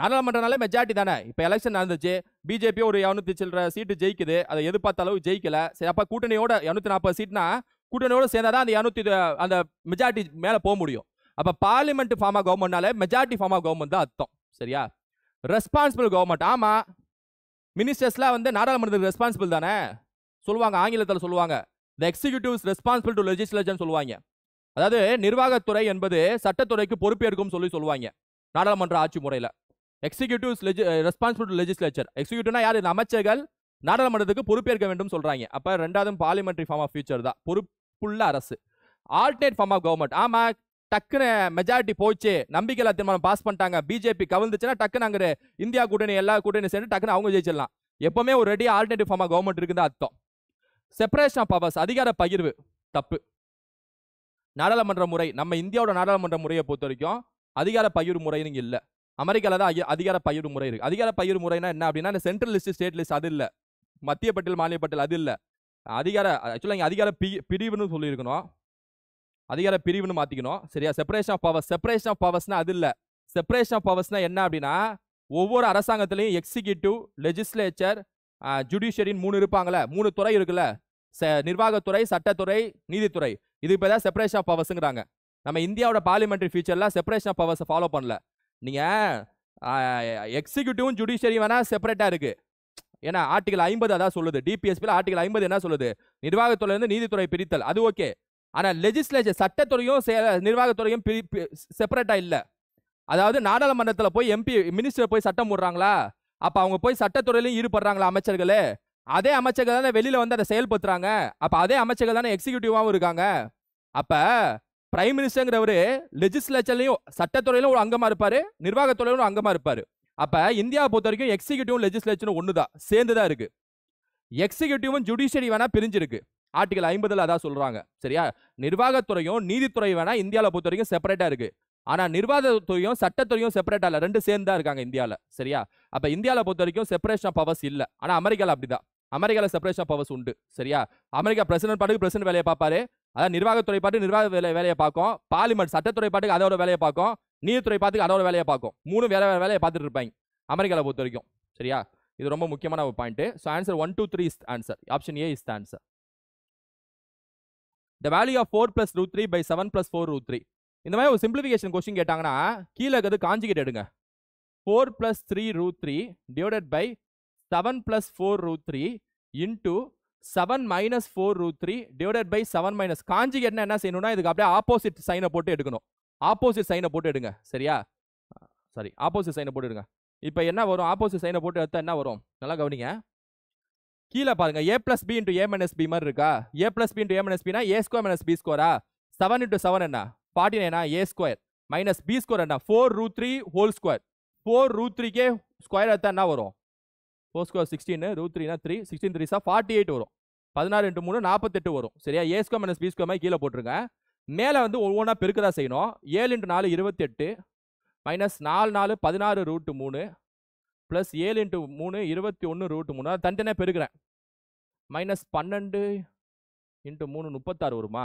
நாடாளுமன்றனாலே மெஜாரிட்டி தானே இப்போ எலெக்ஷன் நடந்துச்சு பிஜேபி ஒரு இரநூத்தி சில்லற சீட்டு ஜெயிக்குது அதை எதிர்பார்த்த அளவு ஜெயிக்கல சரி அப்போ கூட்டணியோட இரநூத்தி நாற்பது சீட்னா கூட்டணியோடு சேர்ந்தால் தான் அந்த இரநூத்தி அந்த மெஜாரிட்டி மேலே போக முடியும் அப்போ பார்லிமெண்ட் ஃபார்ம் ஆஃப் கவர்மெண்ட்னால மெஜாரிட்டி ஃபார்ம் ஆஃப் கவர்மெண்ட் தான் அர்த்தம் சரியா ரெஸ்பான்சிபிள் கவர்மெண்ட் ஆமாம் மினிஸ்டர்ஸ்லாம் வந்து நாடாளுமன்றத்துக்கு ரெஸ்பான்சிபிள் தானே சொல்லுவாங்க ஆங்கிலத்தில் சொல்லுவாங்க the executives responsible to legislation சொல்லுவாங்க அதாவது நிர்வாகத்துறை என்பது சட்டத்துறைக்கு பொறுப்பேற்கும் சொல்லி சொல்லுவாங்க நாடாளுமன்ற ஆட்சி முறையில் executive legi responsible to legislature எக்ஸிக்யூட்டிவ்னா யார் இந்த அமைச்சர்கள் நாடாளுமன்றத்துக்கு பொறுப்பேற்க வேண்டும் சொல்கிறாங்க அப்போ ரெண்டாவது பார்லிமெண்ட்ரி ஃபார்ம் ஆஃப் ஃபியூச்சர் தான் பொறுப்புள்ள அரசு ஆல்டர்னேட் ஃபார்ம் ஆஃப் கவர்மெண்ட் ஆமாம் டக்குன்னு மெஜாரிட்டி போச்சு நம்பிக்கையில்லா தீர்மானம் பாஸ் பண்ணிட்டாங்க பிஜேபி கவிழ்ந்துச்சுன்னா டக்குனு அங்கே இந்தியா கூட்டணி எல்லா கூட்டணி சேர்ந்து டக்குன்னு அவங்க ஜெயிச்சிடலாம் எப்பவுமே ஒரு ரெடி ஆல்டர்னேட்டிவ் ஃபார்மாக கவர்மெண்ட் இருக்குதா அர்த்தம் செப்பரேஷன் ஆஃப் பவர்ஸ் அதிகார பகிர்வு தப்பு நாடாளுமன்ற முறை நம்ம இந்தியாவோட நாடாளுமன்ற முறையை பொறுத்த வரைக்கும் அதிகார பகிர்வு முறைன்னு இங்கே இல்லை அமெரிக்காவில் தான் அதிகார பகிர்வு முறை இருக்குது அதிகார பகிர்வு முறைனா என்ன அப்படின்னா இந்த சென்ட்ரல் லிஸ்ட் ஸ்டேட் லிஸ்ட் அது இல்லை மத்திய பட்டியல் மாநில பட்டியல் அது இல்லை அதிகார ஆக்சுவலாக இங்கே அதிகார பி பிரிவுன்னு சொல்லியிருக்கணும் அதிகார பிரிவுன்னு மாற்றிக்கணும் சரியா separation of powers separation of பவர்ஸ்னால் அது இல்லை செப்பரேஷன் ஆஃப் பவர்ஸ்னால் என்ன அப்படின்னா ஒவ்வொரு அரசாங்கத்திலையும் எக்ஸிக்யூட்டிவ் லெஜிஸ்லேச்சர் ஜுடிஷியரின்னு மூணு இருப்பாங்களே மூணு துறை இருக்குல்ல ச நிர்வாகத்துறை சட்டத்துறை நீதித்துறை இது இப்போ தான் செப்பரேஷன் ஆஃப் பவர்ஸுங்கிறாங்க நம்ம இந்தியாவோட பார்லிமெண்ட்ரி ஃபியூச்சரில் செப்பரேஷன் ஆஃப் பவர்ஸை ஃபாலோ பண்ணல நீங்கள் எக்ஸிக்யூட்டிவும் ஜுடிஷியரியும் வேணால் செப்பரேட்டாக இருக்குது ஏன்னா ஆர்டிகல் ஐம்பது அதான் சொல்லுது டிபிஎஸ்பியில் ஆர்டிகல் ஐம்பது என்ன சொல்லுது நிர்வாகத்துறையிலேருந்து நீதித்துறை பிரித்தல் அது ஓகே ஆனால் லெஜிஸ்லேச்சர் சட்டத்துறையும் நிர்வாகத்துறையும் செப்பரேட்டாக இல்லை அதாவது நாடாளுமன்றத்தில் போய் எம்பி மினிஸ்டர் போய் சட்டம் போடுறாங்களா அப்போ அவங்க போய் சட்டத்துறையிலையும் ஈடுபடுறாங்களா அமைச்சர்களே அதே அமைச்சர்கள் தானே வெளியில் வந்து அதை செயல்படுத்துறாங்க அப்போ அதே அமைச்சர்கள் தானே எக்ஸிக்யூட்டிவாகவும் இருக்காங்க அப்போ பிரைம் மினிஸ்டருங்கிறவர் லெஜிஸ்லேச்சர்லையும் சட்டத்துறையிலும் ஒரு அங்கமாக இருப்பார் நிர்வாகத்துறையிலும் ஒரு அங்கமாக இருப்பார் அப்போ இந்தியாவை பொறுத்த வரைக்கும் எக்ஸிக்யூட்டிவும் லெஜிஸ்லேச்சரும் ஒன்று தான் சேர்ந்து தான் இருக்குது எக்ஸிக்யூட்டிவும் ஜுடிஷியரி வேணால் பிரிஞ்சிருக்கு ஆர்டிகல் ஐம்பதில் அதான் சொல்கிறாங்க சரியா நிர்வாகத்துறையும் நீதித்துறை வேணால் இந்தியாவில் பொறுத்த வரைக்கும் செப்பரேட்டாக இருக்குது ஆனால் நிர்வாகத்துறையும் சட்டத்துறையும் செப்பரேட்டாக இல்லை ரெண்டு சேர்ந்தா இருக்காங்க இந்தியாவில் சரியா அப்போ இந்தியாவில் பொறுத்த வரைக்கும் செப்பரேஷன் ஆஃப் பவர்ஸ் இல்லை ஆனால் அமெரிக்காவில் அப்படிதான் அமெரிக்காவில் செப்பரேஷன் பவர்ஸ் உண்டு சரியா அமெரிக்கா பிரசிடென்ட் பாட்டுக்கு பிரசிடென்ட் வேலையை பார்ப்பாரு அதாவது நிர்வாகத்துறை பாட்டு நிர்வாக வேலை வேலையை பார்க்கும் பார்லிமெண்ட் சட்டத்துறை பாட்டுக்கு அதோட வேலையை பார்க்கும் நீதித்துறை பாத்துக்கு அதோட வேலையை பார்க்கும் மூணு வேலை வேலையை பார்த்துட்டு இருப்பாங்க அமெரிக்காவில் பொறுத்த வரைக்கும் சரியா இது ரொம்ப முக்கியமான ஒரு point so answer one two three is answer option A is answer the value of four plus root three by seven plus four root three இந்த மாதிரி ஒரு சிம்பிளிஃபிகேஷன் கொஸ்டின் கேட்டாங்கன்னா கீழே இருக்கிறது காஞ்சிகேட் எடுங்க four plus three root three divided by seven plus four root three into seven minus four root three divided by seven minus காஞ்சிகேட்னா என்ன செய்யணும்னா இதுக்கு அப்படியே ஆப்போசிட் சைனை போட்டு எடுக்கணும் ஆப்போசிட் சைனை போட்டு எடுங்க சரியா சாரி ஆப்போசிட் சைனை போட்டு எடுங்க இப்போ என்ன வரும் ஆப்போசிட் சைனை போட்டு எடுத்தால் என்ன வரும் நல்லா கவனிங்க கீழே பாருங்க A plus B into A minus B மாதிரி இருக்கா A plus B into A minus பினா ஏ ஸ்கொயர் மைனஸ் பி ஸ்கோரா செவன் இன்டூ செவன் என்ன ஃபார்ட்டி நைனா A square minus B square என்ன four root three whole square four root த்ரீக்கே ஸ்கொயர் எடுத்தா என்ன வரும் ஃபோர் ஸ்கொயர் சிக்ஸ்டீன் ரூ த்ரீனா த்ரீ சிக்ஸ்டீன் த்ரீஸா ஃபார்ட்டி எயிட் வரும் பதினாறு இன்ட்டு மூணு நாற்பத்தெட்டு வரும் சரியா A square minus B square மாதிரி கீழே போட்டுருங்க மேலே வந்து ஒவ்வொன்றா பெருக்கதா செய்யணும் ஏழு இன்ட்டு நாலு இருபத்தெட்டு மைனஸ் நாலு நாலு பதினாறு ரூட்டு மூணு ப்ளஸ் ஏழு இன்ட்டு மூணு இருபத்தி ஒன்று ரூட்டு மூணு தனித்தனியாக பெருக்கிறேன் மைனஸ் பன்னெண்டு இன்ட்டு மூணு முப்பத்தாறு வருமா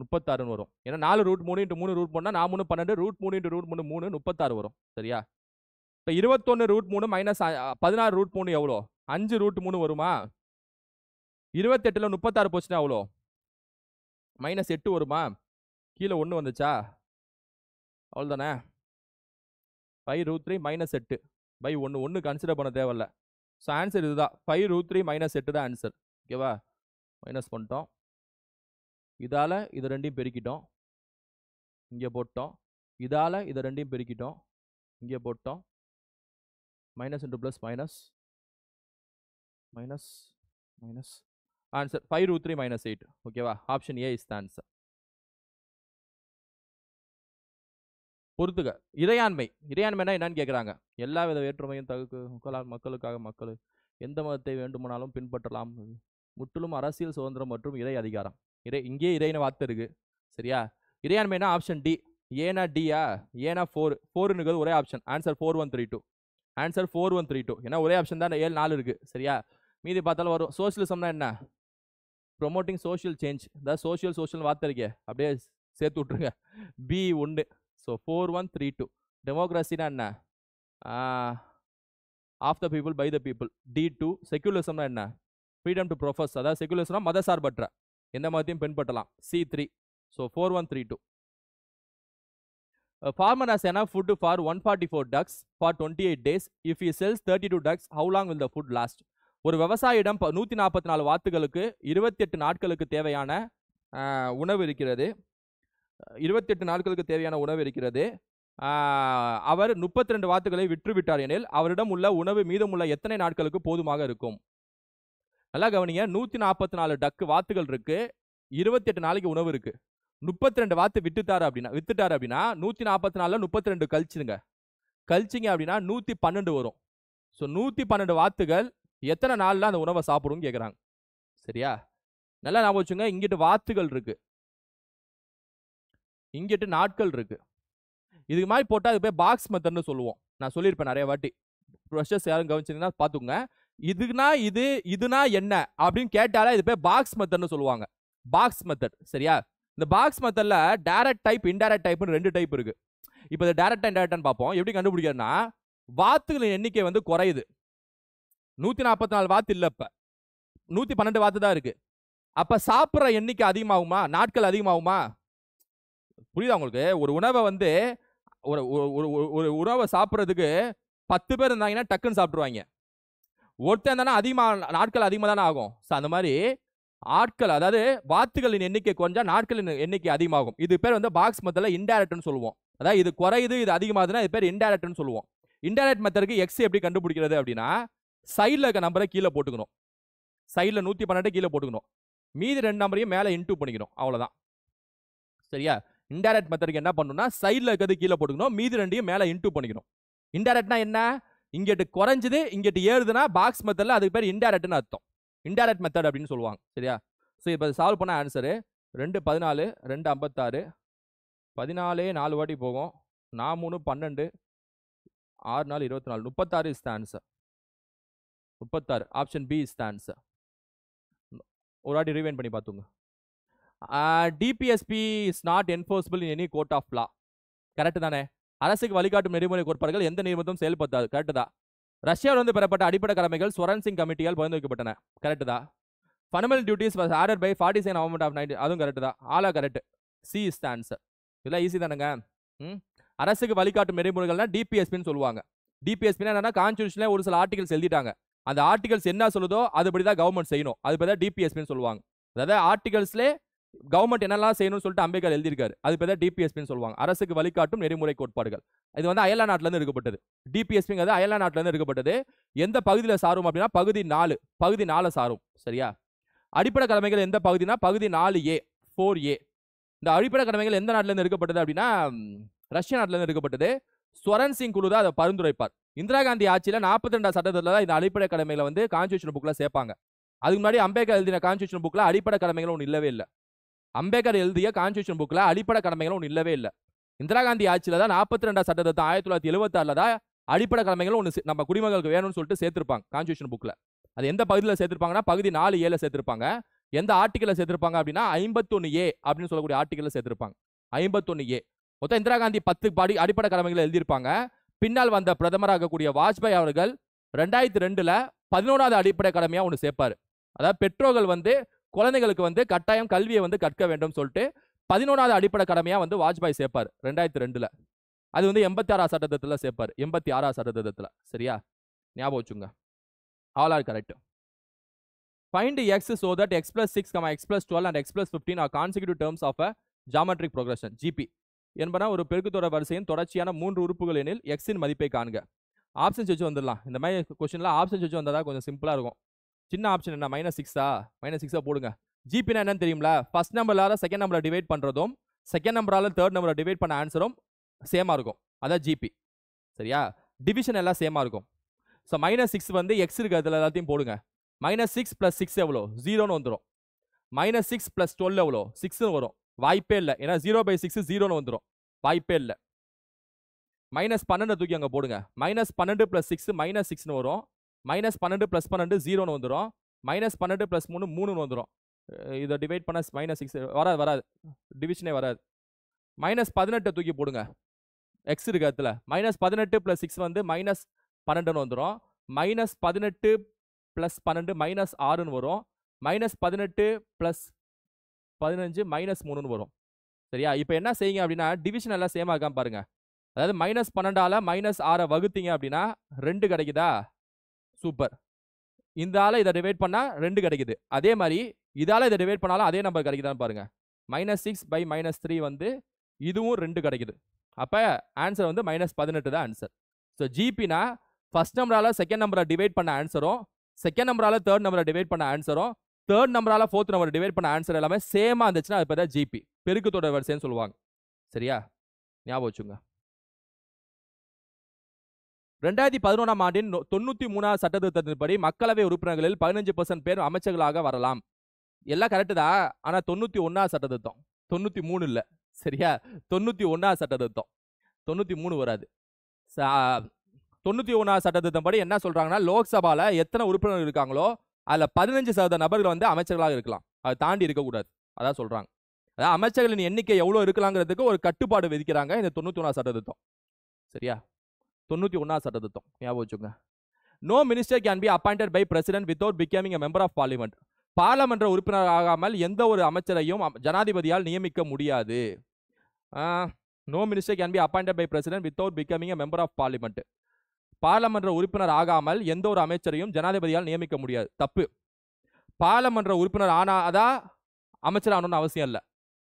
முப்பத்தாறுன்னு வரும் ஏன்னா நாலு ரூட் மூணு இன்ட்டு மூணு ரூட் மூணு நான் மூணு பன்னெண்டு ரூட் மூணு இன்ட்டு ரூட் மூணு மூணு முப்பத்தாறு வரும் சரியா இப்போ இருபத்தொன்று ரூட் மூணு மைனஸ் பதினாறு ரூட் மூணு எவ்வளோ அஞ்சு ரூட் மூணு வருமா இருபத்தெட்டில் முப்பத்தாறு போச்சுன்னா எவ்வளோ மைனஸ் எட்டு வருமா கீழே ஒன்று வந்துச்சா அவ்வளோதானே பை ரூட் த்ரீ மைனஸ் எட்டு பை ஒன்று ஒன்று கன்சிடர் பண்ண தேவையில்ல ஸோ ஆன்சர் இதுதான் ஃபைவ் ரூட் த்ரீ மைனஸ் எட்டு தான் ஆன்சர் ஓகேவா மைனஸ் பண்ணிட்டோம் இதால் இதை ரெண்டையும் பெருக்கிட்டோம் இங்கே போட்டோம் இதால் இதை ரெண்டையும் பெருக்கிட்டோம் இங்கே போட்டோம் minus into plus minus minus minus answer five root three minus eight ஓகேவா option A is the answer பொறுத்துக இறையாண்மை இறையாண்மைனா என்னன்னு கேட்குறாங்க எல்லா வித வேற்றுமையும் தகுக்கு மக்களால் மக்களுக்காக மக்கள் எந்த மதத்தை வேண்டுமானாலும் பின்பற்றலாம் முற்றிலும் அரசியல் சுதந்திரம் மற்றும் இறை அதிகாரம் இறை இங்கே இறைன்னு வார்த்தை இருக்குது சரியா இறையாண்மைனா ஆப்ஷன் டி ஏனா டியா ஏனா ஃபோர் ஃபோருங்கிறது ஒரே option answer four one three two answer four one three two ஏன்னா ஒரே ஆப்ஷன் தான் ஏழு நாலு இருக்குது சரியா மீதி பார்த்தாலும் வரும் சோஷியலிசம்னா என்ன ப்ரொமோட்டிங் சோஷியல் சேஞ்ச் இந்த சோஷியல் சோஷியல் வார்த்தை இருக்கே அப்படியே சேர்த்து விட்ருங்க பி ஒன்று so four one three two டெமோக்ரஸினா என்ன of the people by the people D two செக்யூலரிசம்னா என்ன ஃப்ரீடம் டு ப்ரொஃபஸ் அதாவது செக்யூலரிசம்னா மத சார்பற்ற எந்த மதத்தையும் பின்பற்றலாம் C three so four one three two farmer has enough food for one forty four ducks for twenty eight days if you sells thirty two ducks how long will the food last ஒரு விவசாயிடம் நூற்றி நாற்பத்தி நாலு வாத்துகளுக்கு இருபத்தி எட்டு நாட்களுக்கு தேவையான உணவு இருக்கிறது இருபத்தெட்டு நாட்களுக்கு தேவையான உணவு இருக்கிறது அவர் முப்பத்தி ரெண்டு வாத்துக்களை விற்றுவிட்டார் எனில் அவரிடம் உள்ள உணவு மீதமுள்ள எத்தனை நாட்களுக்கு போதுமாக இருக்கும் நல்லா கவனிங்க நூற்றி நாற்பத்தி நாலு டக்கு வாத்துகள் இருக்கு இருபத்தெட்டு நாளைக்கு உணவு இருக்கு முப்பத்தி ரெண்டு வாத்து விட்டுட்டார் அப்படின்னா வித்துட்டார் அப்படின்னா நூற்றி நாற்பத்தி நாலில் முப்பத்தி ரெண்டு கழிச்சுருங்க கழிச்சிங்க அப்படின்னா நூற்றி பன்னெண்டு வரும் ஸோ நூற்றி பன்னெண்டு வாத்துகள் எத்தனை நாளில் அந்த உணவை சாப்பிடும் கேட்குறாங்க சரியா நல்லா ஞாபகம் வச்சுங்க இங்கிட்டு வாத்துகள் இருக்குது இங்கிட்டு நாட்கள் இருக்கு இதுக்கு மாதிரி போட்டால் அது போய் பாக்ஸ் மெத்தட்னு சொல்லுவோம் நான் சொல்லியிருப்பேன் நிறைய வாட்டி ப்ரொஷர்ஸ் யாரும் கவனிச்சிங்கன்னா பார்த்துக்கோங்க இதுனா இது இதுனா என்ன அப்படின்னு கேட்டாலே இது போய் பாக்ஸ் மெத்தட்னு சொல்லுவாங்க பாக்ஸ் மெத்தட் சரியா இந்த பாக்ஸ் மெத்தடில் டேரக்ட் டைப் இன்டேரக்ட் டைப்னு ரெண்டு டைப் இருக்கு இப்போ இந்த டேரக்ட் இன்டேரக்ட்னு பார்ப்போம் எப்படி கண்டுபிடிக்கிறதுனா வாத்துகளின் எண்ணிக்கை வந்து குறையுது நூற்றி நாற்பத்தி நாலு வாத்து இல்லை இப்போ நூற்றி பன்னெண்டு வாத்து தான் இருக்கு அப்போ சாப்பிட்ற எண்ணிக்கை அதிகமாகுமா நாட்கள் அதிகமாகுமா புரியுதா உங்களுக்கு ஒரு உணவை வந்து ஒரு ஒரு ஒரு உணவை சாப்பிட்றதுக்கு பத்து பேர் இருந்தாங்கன்னா டக்குன்னு சாப்பிட்ருவாங்க ஒருத்தன் இருந்தானா அதிகமாக நாட்கள் அதிகமாக தானே ஆகும் ஸோ அந்த மாதிரி ஆட்கள் அதாவது வாத்துகளின் எண்ணிக்கை குறைஞ்சா நாட்களின் எண்ணிக்கை அதிகமாகும் இது பேர் வந்து பாக்ஸ் மெத்தடில் இன்டேரக்ட்னு சொல்லுவோம் அதாவது இது குறையுது இது அதிகமாகுதுன்னா இது பேர் இன்டேரக்ட்னு சொல்லுவோம் இன்டேரக்ட் மெத்தடுக்கு எக்ஸ் எப்படி கண்டுபிடிக்கிறது அப்படின்னா சைடில் இருக்க நம்பரை கீழே போட்டுக்கணும் சைடில் நூற்றி பன்னெண்டு கீழே போட்டுக்கணும் மீதி ரெண்டு நம்பரையும் மேலே இன்டூ பண்ணிக்கணும் அவ்வளோதான் சரியா இன்டைரக்ட் மெத்தடுக்கு என்ன பண்ணணும்னா சைடில் இருக்கிறது கீழே போட்டுக்கணும் மீதி ரெண்டையும் மேலே இன்டூ பண்ணிக்கணும் இன்டைரக்ட்னா என்ன இங்கிட்டு குறைஞ்சது இங்கிட்டு ஏறுதுன்னா பாக்ஸ் மெத்தடில் அதுக்கு பேர் இன்டைரக்ட்னு அர்த்தம் இன்டைரக்ட் மெத்தட் அப்படின்னு சொல்லுவாங்க சரியா ஸோ இப்போ சால்வ் பண்ண ஆன்சரு ரெண்டு பதினாலு ரெண்டு ஐம்பத்தாறு பதினாலே நாலு வாட்டி போகும் நான் மூணு பன்னெண்டு ஆறு நாலு இருபத்தி நாலு முப்பத்தாறு இஸ் த ஆன்சர் முப்பத்தாறு option B is the answer ஒரு வாட்டி ரிவைன் பண்ணி பார்த்துங்க DPSP is not enforceable in any court of law correct தானே அரசுக்கு வழிகாட்டும் நெறிமுறை கோட்பாடுகள் எந்த நிறுவனத்தும் செயல்படுத்தாது கரெக்டு தான் ரஷ்யாவிலிருந்து பெறப்பட்ட அடிப்படை கடமைகள் ஸ்வரன் சிங் கமிட்டியால் பகிர்ந்து வைக்கப்பட்டன கரெக்டு தான் fundamental duties was order by forty seven amendment of ninety அதுவும் கரெக்டு தான் ஆலா correct C is the answer இதெல்லாம் ஈஸி தானுங்க ம் அரசுக்கு வழிகாட்டும் நெறிமுறைகள்னா டிபிஎஸ்பின்னு சொல்லுவாங்க டிபிஎஸ்பினா என்னன்னா கான்ஸ்டியூஷனில் ஒரு சில ஆர்டிகல்ஸ் எழுதிட்டாங்க அந்த ஆர்டிகல்ஸ் என்ன சொல்லுதோ அதுபடி தான் கவர்மெண்ட் செய்யணும் அதுபடி தான் டிபிஎஸ்பின்னு சொல்லுவாங்க அதாவது ஆர்டிகல்ஸ்லேயே கவர்மெண்ட் என்னெல்லாம் செய்யணும்னு சொல்லிட்டு அம்பேத்கர் எழுதியிருக்காரு அது பேர் டிபிஎஸ்பின்னு சொல்லுவாங்க அரசுக்கு வழிகாட்டும் நெறிமுறை கோட்பாடுகள் இது வந்து அயலா நாட்டிலேருந்து இருக்கப்பட்டது டிபிஎஸ்பிங்கிறது அயலா நாட்டிலேருந்து இருக்கப்பட்டது எந்த பகுதியில் சாரும் அப்படின்னா பகுதி நாலு பகுதி நாலு சாரும் சரியா அடிப்படை கடமைகள் எந்த பகுதினா பகுதி நாலு ஏ ஃபோர் ஏ இந்த அடிப்படை கடமைகள் எந்த நாட்டிலேருந்து இருக்கப்பட்டது அப்படின்னா ரஷ்ய நாட்டிலேருந்து இருக்கப்பட்டது ஸ்வரன் சிங் குழு தான் அதை பரிந்துரைப்பார் இந்திரா காந்தி ஆட்சியில் நாற்பத்தி ரெண்டாம் சட்டத்தில் தான் இந்த அடிப்படை கடமைகளை வந்து கான்ஸ்டியூஷன் புக்கில் சேர்ப்பாங்க அதுக்கு முன்னாடி அம்பேத்கர் எழுதின கான்ஸ்டியூஷன் புக்கில் அடிப்படை கடமைகள் ஒன்று இல்லவே இல்லை அம்பேத்கர் எழுதிய கான்ஸ்டியூஷன் புக்கில் அடிப்படை கடமைகள் ஒன்று இல்லவே இல்லை இந்திரா காந்தி ஆட்சியில் தான் நாற்பத்தி ரெண்டாம் சட்டத்தை ஆயிரத்தி தொள்ளாயிரத்தி எழுபத்தாறில் தான் அடிப்படை கடமைகள் ஒன்று நம்ம குடிமகளுக்கு வேணும்னு சொல்லிட்டு சேர்த்துருப்பாங்க கான்ஸ்டியூஷன் புக்கில் அது எந்த பகுதியில் சேர்த்துருப்பாங்கன்னா பகுதி நாலு ஏல சேர்த்துருப்பாங்க எந்த ஆர்டிக்கலில் சேர்த்துருப்பாங்க அப்படின்னா ஐம்பத்தொன்று ஏ அப்படின்னு சொல்லக்கூடிய ஆர்டிக்கலில் சேர்த்துருப்பாங்க ஐம்பத்தொன்று ஏ மொத்தம் இந்திரா காந்தி பத்து படி அடிப்படை கடமைகளை எழுதியிருப்பாங்க பின்னால் வந்த பிரதமராகக்கூடிய வாஜ்பாய் அவர்கள் ரெண்டாயிரத்தி ரெண்டில் பதினோராவது அடிப்படை கடமையாக ஒன்று சேர்ப்பார் அதாவது பெற்றோர்கள் வந்து குழந்தைகளுக்கு வந்து கட்டாயம் கல்வியை வந்து கற்க வேண்டும் சொல்லிட்டு பதினொன்றாவது அடிப்படை கடமையாக வந்து வாஜ்பாய் சேர்ப்பார் ரெண்டாயிரத்தி ரெண்டில் அது வந்து எண்பத்தி ஆறாம் சட்டத்தில் சேர்ப்பார் எண்பத்தி ஆறாம் சட்டத்தில் சரியா ஞாபகம் வச்சுங்க all are correct find x so that x plus six comma x plus twelve and x plus fifteen are consecutive terms of a geometric progression GP என்பனா ஒரு பெருக்குத்தோட வரிசையின் தொடர்ச்சியான மூன்று உறுப்புகள் எனில் எக்ஸின் மதிப்பை காண்க ஆப்ஷன்ஸ் வச்சு வந்துடலாம் இந்த மாதிரி கொஸ்டின்லாம் ஆப்ஷன்ஸ் வச்சு வந்தால் தான் கொஞ்சம் சிம்பிளாக இருக்கும் சின்ன ஆப்ஷன் என்ன மைனஸ் சிக்ஸா மைனஸ் சிக்ஸாக போடுங்க ஜிபினா என்னன்னு தெரியும்ல ஃபஸ்ட் நம்பரால் செகண்ட் நம்பரை டிவைட் பண்ணுறதும் செகண்ட் நம்பரால் தேர்ட் நம்பரை டிவைட் பண்ண ஆன்சரும் சேமாக இருக்கும் அதான் ஜிபி சரியா டிவிஷன் எல்லாம் சேமாக இருக்கும் ஸோ மைனஸ் சிக்ஸ் வந்து எக்ஸ் இருக்குது அதில் எல்லாத்தையும் போடுங்க மைனஸ் சிக்ஸ் ப்ளஸ் சிக்ஸ் எவ்வளோ ஜீரோன்னு வந்துடும் மைனஸ் சிக்ஸ் ப்ளஸ் டுவெல் எவ்வளோ சிக்ஸ்னு வரும் வாய்ப்பே இல்லை ஏன்னா ஜீரோ பை சிக்ஸ் ஜீரோன்னு வந்துடும் வாய்ப்பே இல்லை மைனஸ் பன்னெண்டு தூக்கி அங்கே போடுங்க மைனஸ் பன்னெண்டு ப்ளஸ் சிக்ஸ் மைனஸ் சிக்ஸ்னு வரும் மைனஸ் பன்னெண்டு ப்ளஸ் பன்னெண்டு ஜீரோன்னு வந்துடும் மைனஸ் பன்னெண்டு ப்ளஸ் மூணு மூணுன்னு வந்துடும் இதை டிவைட் பண்ண மைனஸ் சிக்ஸ் வராது வராது டிவிஷனே வராது மைனஸ் பதினெட்டை தூக்கி போடுங்க எக்ஸ் இருக்கு அதில் மைனஸ் பதினெட்டு ப்ளஸ் சிக்ஸ் வந்து மைனஸ் பன்னெண்டுன்னு வந்துடும் மைனஸ் பதினெட்டு ப்ளஸ் பன்னெண்டு மைனஸ் ஆறுன்னு வரும் மைனஸ் பதினெட்டு ப்ளஸ் பதினஞ்சு மைனஸ் மூணுன்னு வரும் சரியா இப்போ என்ன செய்யுங்க அப்படின்னா டிவிஷன் எல்லாம் சேம் ஆகாமல் பாருங்கள் அதாவது மைனஸ் பன்னெண்டால் மைனஸ் ஆறை வகுத்தீங்க அப்படின்னா ரெண்டு கிடைக்குதா சூப்பர் இதால் இதை டிவைட் பண்ணால் ரெண்டு கிடைக்குது அதே மாதிரி இதால் இதை டிவைட் பண்ணாலும் அதே நம்பர் கிடைக்குதான்னு பாருங்கள் minus six by minus three வந்து இதுவும் ரெண்டு கிடைக்குது அப்போ ஆன்சர் வந்து மைனஸ் பதினெட்டு தான் ஆன்சர் ஸோ ஜிபினா ஃபஸ்ட் நம்பரால் செகண்ட் நம்பரை டிவைட் பண்ண ஆன்சரும் செகண்ட் நம்பரால் தேர்ட் நம்பரை டிவைட் பண்ண ஆன்சரும் தேர்ட் நம்பரால் ஃபோர்த் நம்பரை டிவைட் பண்ண ஆன்சர் எல்லாமே சேமாக இருந்துச்சுன்னா அது பார்த்தா ஜிபி பெருக்குத்தோட வரிசைன்னு சொல்லுவாங்க சரியா ஞாபகம் வச்சுங்க ரெண்டாயிரத்தி பதினொன்றாம் ஆண்டின் தொண்ணூற்றி மூணாவது சட்டத்திருத்தத்தின்படி மக்களவை உறுப்பினர்களில் பதினஞ்சு பர்சன்ட் பேர் அமைச்சர்களாக வரலாம் எல்லாம் கரெக்டு தான் ஆனால் தொண்ணூற்றி ஒன்றாவது சட்டத்திருத்தம் தொண்ணூற்றி மூணு இல்லை சரியா தொண்ணூற்றி ஒன்றாவது சட்டத்திருத்தம் தொண்ணூற்றி மூணு வராது தொண்ணூற்றி ஒன்றாவது சட்டத்திருத்தம்படி என்ன சொல்கிறாங்கன்னா லோக்சபாவில் எத்தனை உறுப்பினர்கள் இருக்காங்களோ அதில் பதினஞ்சு சதவீத நபர்கள் வந்து அமைச்சர்களாக இருக்கலாம் அதை தாண்டி இருக்கக்கூடாது அதான் சொல்கிறாங்க அதாவது அமைச்சர்களின் எண்ணிக்கை எவ்வளோ இருக்கலாங்கிறதுக்கு ஒரு கட்டுப்பாடு விதிக்கிறாங்க இந்த தொண்ணூற்றி ஒன்றாவது சட்டத்திருத்தம் சரியா தொண்ணூற்றி ஒன்றாம் சட்டத்திட்டம் ஞாபகம் வச்சுங்க no minister can be appointed by president without becoming a member of parliament பாராளுமன்ற உறுப்பினர் ஆகாமல் எந்த ஒரு அமைச்சரையும் ஜனாதிபதியால் நியமிக்க முடியாது no minister can be appointed by president without becoming a member of parliament பாராளுமன்ற உறுப்பினர் ஆகாமல் எந்த ஒரு அமைச்சரையும் ஜனாதிபதியால் நியமிக்க முடியாது தப்பு பாராளுமன்ற உறுப்பினர் ஆனாதான் அமைச்சர் ஆகணும்னு அவசியம் இல்லை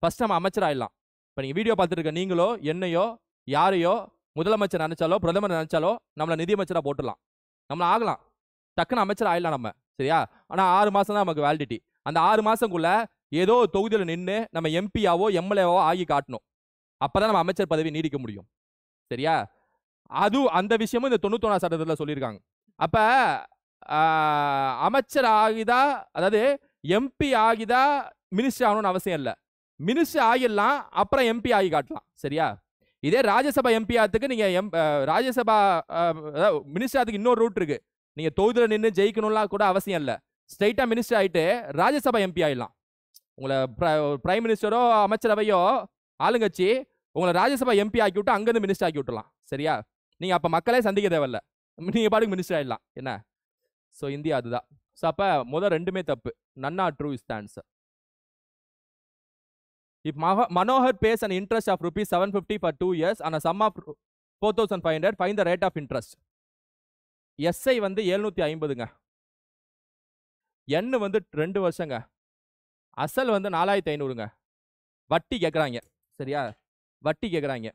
ஃபஸ்ட் நம்ம அமைச்சர் ஆயிடலாம் இப்போ நீங்கள் வீடியோ பார்த்துருக்க நீங்களோ என்னையோ யாரையோ முதலமைச்சர் நினைச்சாலோ பிரதமர் நினைச்சாலோ நம்மளை நிதியமைச்சராக போட்டுடலாம் நம்மள ஆகலாம் டக்குன்னு அமைச்சர் ஆயிடலாம் நம்ம சரியா ஆனால் ஆறு மாதம் தான் நமக்கு வேலிடிட்டி அந்த ஆறு மாதங்குள்ள ஏதோ தொகுதியில் நின்று நம்ம எம்பியாவோ எம்எல்ஏவோ ஆகி காட்டணும் அப்போ தான் நம்ம அமைச்சர் பதவி நீடிக்க முடியும் சரியா அது அந்த விஷயமும் இந்த தொண்ணூத்தொன்னா சட்டத்தில் சொல்லியிருக்காங்க அப்போ அமைச்சர் ஆகிதா அதாவது எம்பி ஆகிதா மினிஸ்டர் ஆகணும்னு அவசியம் இல்லை மினிஸ்டர் ஆகிடலாம் அப்புறம் எம்பி ஆகி காட்டலாம் சரியா இதே ராஜ்யசபா ஆத்துக்கு நீங்கள் எம் ராஜ்யசபா மினிஸ்டர் ஆத்துக்கு இன்னொரு ரூட் இருக்குது நீங்கள் தொகுதியில் நின்று ஜெயிக்கணும்லாம் கூட அவசியம் இல்லை ஸ்ட்ரைட்டாக மினிஸ்டர் ஆகிட்டு ராஜ்யசபா எம்பி ஆகிடலாம் உங்களை பிரைம் மினிஸ்டரோ அமைச்சரவையோ ஆளுங்கட்சி உங்களை ராஜ்யசபா எம்பி ஆக்கி விட்டு அங்கேருந்து மினிஸ்டர் ஆக்கி விட்டுலாம் சரியா நீங்கள் அப்போ மக்களே சந்திக்க தேவையில்ல நீங்கள் பாட்டுக்கு மினிஸ்டர் ஆகிடலாம் என்ன ஸோ இந்தியா அதுதான் ஸோ அப்போ முதல் ரெண்டுமே தப்பு நன்னா ட்ரூ இஸ் த ஆன்சர் இப்போ If Manohar pays an interest of rupees 750 years 2 sum of four thousand five hundred find the rate of interest SI வந்து எழுநூற்றி ஐம்பதுங்க எண்ணு வந்து ரெண்டு வருஷங்க அசல் வந்து நாலாயிரத்தி ஐநூறுங்க வட்டி கேட்குறாங்க சரியா வட்டி கேட்குறாங்க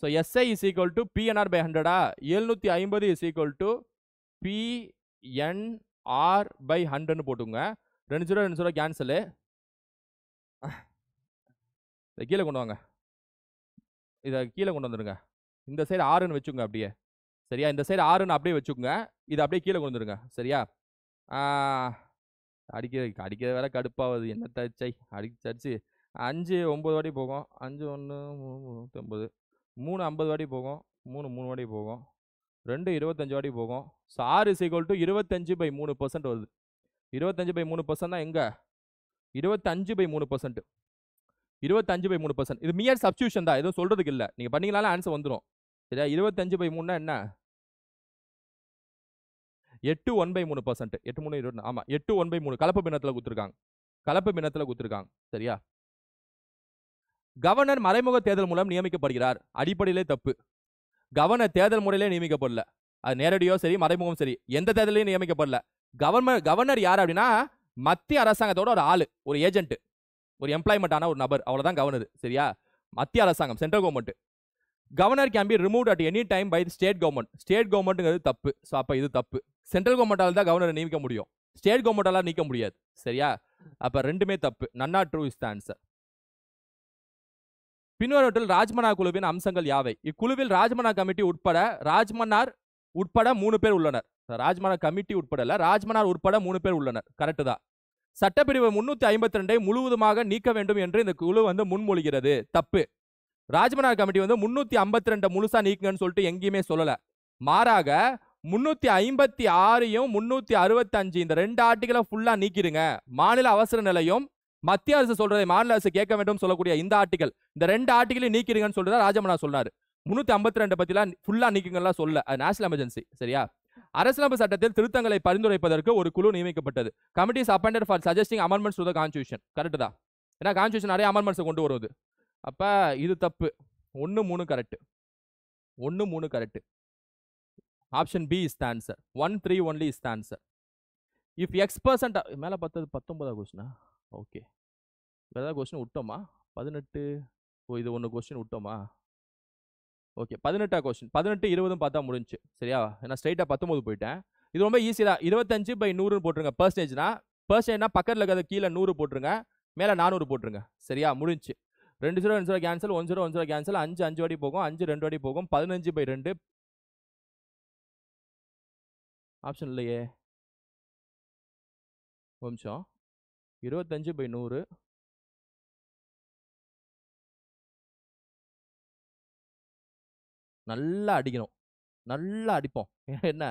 so SI is equal to PNR by ஹண்ட்ரடா எழுநூற்றி ஐம்பது is equal to PNR by ஹண்ட்ரட்னு போட்டுங்க ரெண்டு ஜீரோ ரெண்டு ஜீரோ கேன்சலு இதை கீழே கொண்டு வாங்க இதை கீழே கொண்டு வந்துடுங்க இந்த சைடு ஆறுன்னு வச்சுங்க அப்படியே சரியா இந்த சைடு ஆறுன்னு அப்படியே வச்சுக்கோங்க இதை அப்படியே கீழே கொண்டு வந்துடுங்க சரியா அடிக்க அடிக்கிற வேலை கடுப்பாகுது என்ன தச்சை அடிக்க தச்சு அஞ்சு ஒம்பது வாட்டி போகும் அஞ்சு ஒன்று மூணு நூற்றி ஐம்பது மூணு ஐம்பது வாட்டி போகும் மூணு மூணு வாட்டி போகும் ரெண்டு இருபத்தஞ்சு வாட்டி போகும் ஸோ ஆறு சீக்வல் டு இருபத்தஞ்சு பை மூணு பர்சன்ட் வருது இருபத்தஞ்சு பை மூணு பர்சன்ட் தான் எங்கே இருபத்தஞ்சு பை மூணு பர்சன்ட்டு இருபத்தஞ்சு பை மூணு பர்சன்ட் இது மியர் சப்ஸ்டியூஷன் தான் எதுவும் சொல்கிறதுக்கு இல்லை நீங்கள் பண்ணிங்களாலும் ஆன்சர் வந்துடும் சரியா இருபத்தஞ்சு பை மூணு என்ன எட்டு ஒன் பை மூணு பர்சன்ட் எட்டு மூணு இருபது ஆமாம் எட்டு ஒன் பை மூணு கலப்பு பின்னத்தில் கொடுத்துருக்காங்க கலப்பு பின்னத்தில் கொடுத்துருக்காங்க சரியா கவர்னர் மறைமுக தேர்தல் மூலம் நியமிக்கப்படுகிறார் அடிப்படையிலே தப்பு கவர்னர் தேர்தல் முறையிலே நியமிக்கப்படல அது நேரடியோ சரி மறைமுகம் சரி எந்த தேர்தலையும் நியமிக்கப்படல கவர்மெண்ட் கவர்னர் யார் அப்படின்னா மத்திய அரசாங்கத்தோட ஒரு ஆள் ஒரு ஏஜென்ட் ஒரு எம்ப்ளாய்மெண்ட் ஆன ஒரு நபர் அவ்வளோதான் கவர்னர் சரியா மத்திய அரசாங்கம் central government governor can be remove at any time by state government state கவர்மெண்ட்டுங்கிறது தப்பு ஸோ அப்போ இது தப்பு சென்ட்ரல் கவர்மெண்டால் தான் கவர்னரை நியமிக்க முடியும் ஸ்டேட் கவர்மெண்டால் நீக்க முடியாது சரியா அப்போ ரெண்டுமே தப்பு நன்னா ட்ரூ இஸ் த ஆன்சர் பின்வரவற்றில் ராஜ்மனா குழுவின் அம்சங்கள் யாவை இக்குழுவில் ராஜ்மனா கமிட்டி உட்பட ராஜ்மன்னார் உட்பட மூணு பேர் உள்ளனர் ராஜ்மனா கமிட்டி உட்பட இல்லை ராஜ்மனார் உட்பட மூணு பேர் உள்ளனர் கரெக்டு தான் சட்டப்பிரிவு முன்னூத்தி ஐம்பத்தி ரெண்டை முழுவதுமாக நீக்க வேண்டும் என்று இந்த குழு வந்து முன்மொழிகிறது தப்பு ராஜ்மனார் கமிட்டி வந்து முன்னூத்தி ஐம்பத்தி ரெண்டை முழுசா நீக்குங்கன்னு சொல்லிட்டு எங்கேயுமே சொல்லல மாறாக முன்னூத்தி ஐம்பத்தி ஆறையும் முன்னூத்தி அறுபத்தி அஞ்சு இந்த ரெண்டு ஆர்டிகளை ஃபுல்லா நீக்கிடுங்க மாநில அவசர நிலையும் மத்திய அரசு சொல்றதை மாநில அரசு கேட்க வேண்டும் சொல்லக்கூடிய இந்த ஆர்டிகல் இந்த ரெண்டு ஆர்டிகளையும் நீக்கிடுங்கன்னு சொல்லிட்டு ராஜமனா சொன்னார் முன்னூத்தி ஐம்பத்தி ரெண்டு பத்திலாம் ஃபுல்லா நீக்குங்கலாம் சொல்ல நேஷனல் எமர்ஜென்சி சரியா அரசியலமைப்பு சட்டத்தில் திருத்தங்களை பரிந்துரைப்பதற்கு ஒரு குழு நியமிக்கப்பட்டது committees appointed for suggesting amendments to the constitution correct தான் ஏன்னா கான்ஸ்டியூஷன் நிறைய அமெண்ட்மெண்ட்ஸை கொண்டு வருவது அப்போ இது தப்பு ஒன்று மூணு கரெக்டு ஒன்று மூணு correct option B is the answer one three only is the answer if x percent மேலே பத்தது பத்தொன்பதாவது கொஸ்டினா ஓகே வேறு ஏதாவது கொஸ்டின் விட்டோமா பதினெட்டு ஓ இது ஒன்று கொஸ்டின் விட்டோமா ஓகே பதினெட்டா கொஸ்டின் பதினெட்டு இருபதும் பார்த்தா முடிஞ்சு சரியா நான் ஸ்ட்ரைட்டாக பத்தொம்போது போயிட்டேன் இது ரொம்ப ஈஸி தான் இருபத்தஞ்சு பை நூறுன்னு போட்டுருங்க பர்சன்டேஜ்னா பர்சன்டேஜ்னா பக்கத்தில் இருக்கிறது கீழே நூறு போட்டுருங்க மேலே நானூறு போட்டுருங்க சரியா முடிஞ்சு ரெண்டு ஜீரோ ரெண்டு zero cancel one zero one zero cancel அஞ்சு அஞ்சு வாடி போகும் அஞ்சு ரெண்டு வாடி போகும் பதினஞ்சு பை ரெண்டு ஆப்ஷன் இல்லையே நிமிஷம் இருபத்தஞ்சு பை நூறு நல்லா அடிக்கணும் நல்லா அடிப்போம் [LAUGHS] என்ன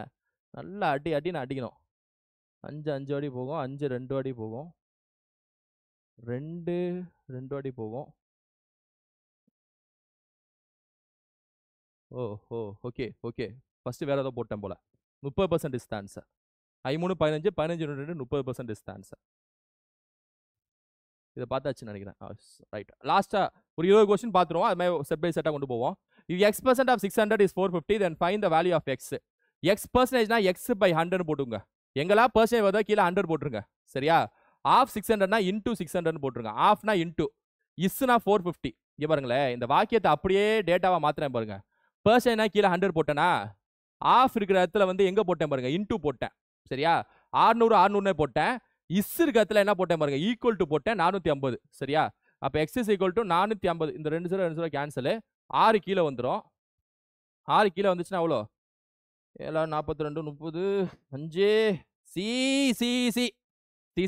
நல்லா அடி அடின்னு அடிக்கணும் அஞ்சு அஞ்சு அடி போகும் அஞ்சு ரெண்டு அடி போகும் ரெண்டு ரெண்டு அடி போகும் ஓ ஓ ஓகே ஓகே ஃபஸ்ட்டு வேறு ஏதோ போட்டேன் போல் முப்பது பர்சன்ட் ஐ ஐமூணு பதினஞ்சு பதினஞ்சு ரெண்டு முப்பது பர்சன்ட் சார் இதை பார்த்தாச்சுன்னு நினைக்கிறேன் ரைட் லாஸ்ட்டாக ஒரு இருபது கொஸ்டின் பார்த்துருவோம் அது மாதிரி ஸ்டெப் பை ஸ்டெப்பாக கொண்டு போவோம் if x percent of 600 is 450 then find the value of x x percentage x by 100 போட்டுங்க எங்கெல்லாம் percentage வருதோ கீழே 100 போட்டுருங்க சரியா half 600 னா into 600 போட்டுருங்க half னா into is னா 450 இங்க பாருங்களேன் இந்த வாக்கியத்தை அப்படியே டேட்டாவா மாத்திரேன் பாருங்க percentage னா கீழே 100 போட்டேனா half இருக்கிற இடத்துல வந்து எங்க போட்டேன் பாருங்க into போட்டேன் சரியா 600 600 போட்டேன் இஸ் இருக்கிற என்ன போட்டேன் பாருங்க ஈக்குவல் டு போட்டேன் நானூற்றி ஐம்பது சரியா அப்போ எக்ஸ் ஈக்குவல் டு நானூற்றி ஐம்பது இந்த ரெண்டு சீரோ ரெண்டு சீரோ கேன்சலு ஆறு கீழே வந்துடும் ஆறு கீழே வந்துச்சுன்னா அவ்வளோ ஏழா நாற்பத்தி ரெண்டு முப்பது அஞ்சு C C C C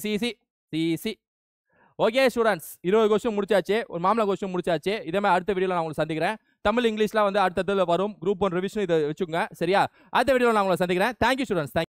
C C C C okay students இருபது கொஸ்டின் முடிச்சாச்சு ஒரு மாமலா கொஸ்டின் முடிச்சாச்சு இதே மாதிரி அடுத்த வீடியோவில் நான் உங்களுக்கு சந்திக்கிறேன் தமிழ் இங்கிலீஷ்லாம் வந்து அடுத்ததில் வரும் குரூப் ஒன் ரிவிஷன் இதை வச்சுக்கோங்க சரியா அடுத்த வீடியோவில் நான் உங்களை சந்திக்கிறேன் தேங்க்யூ ஸ்டூடெண்ட்ஸ் தேங்க்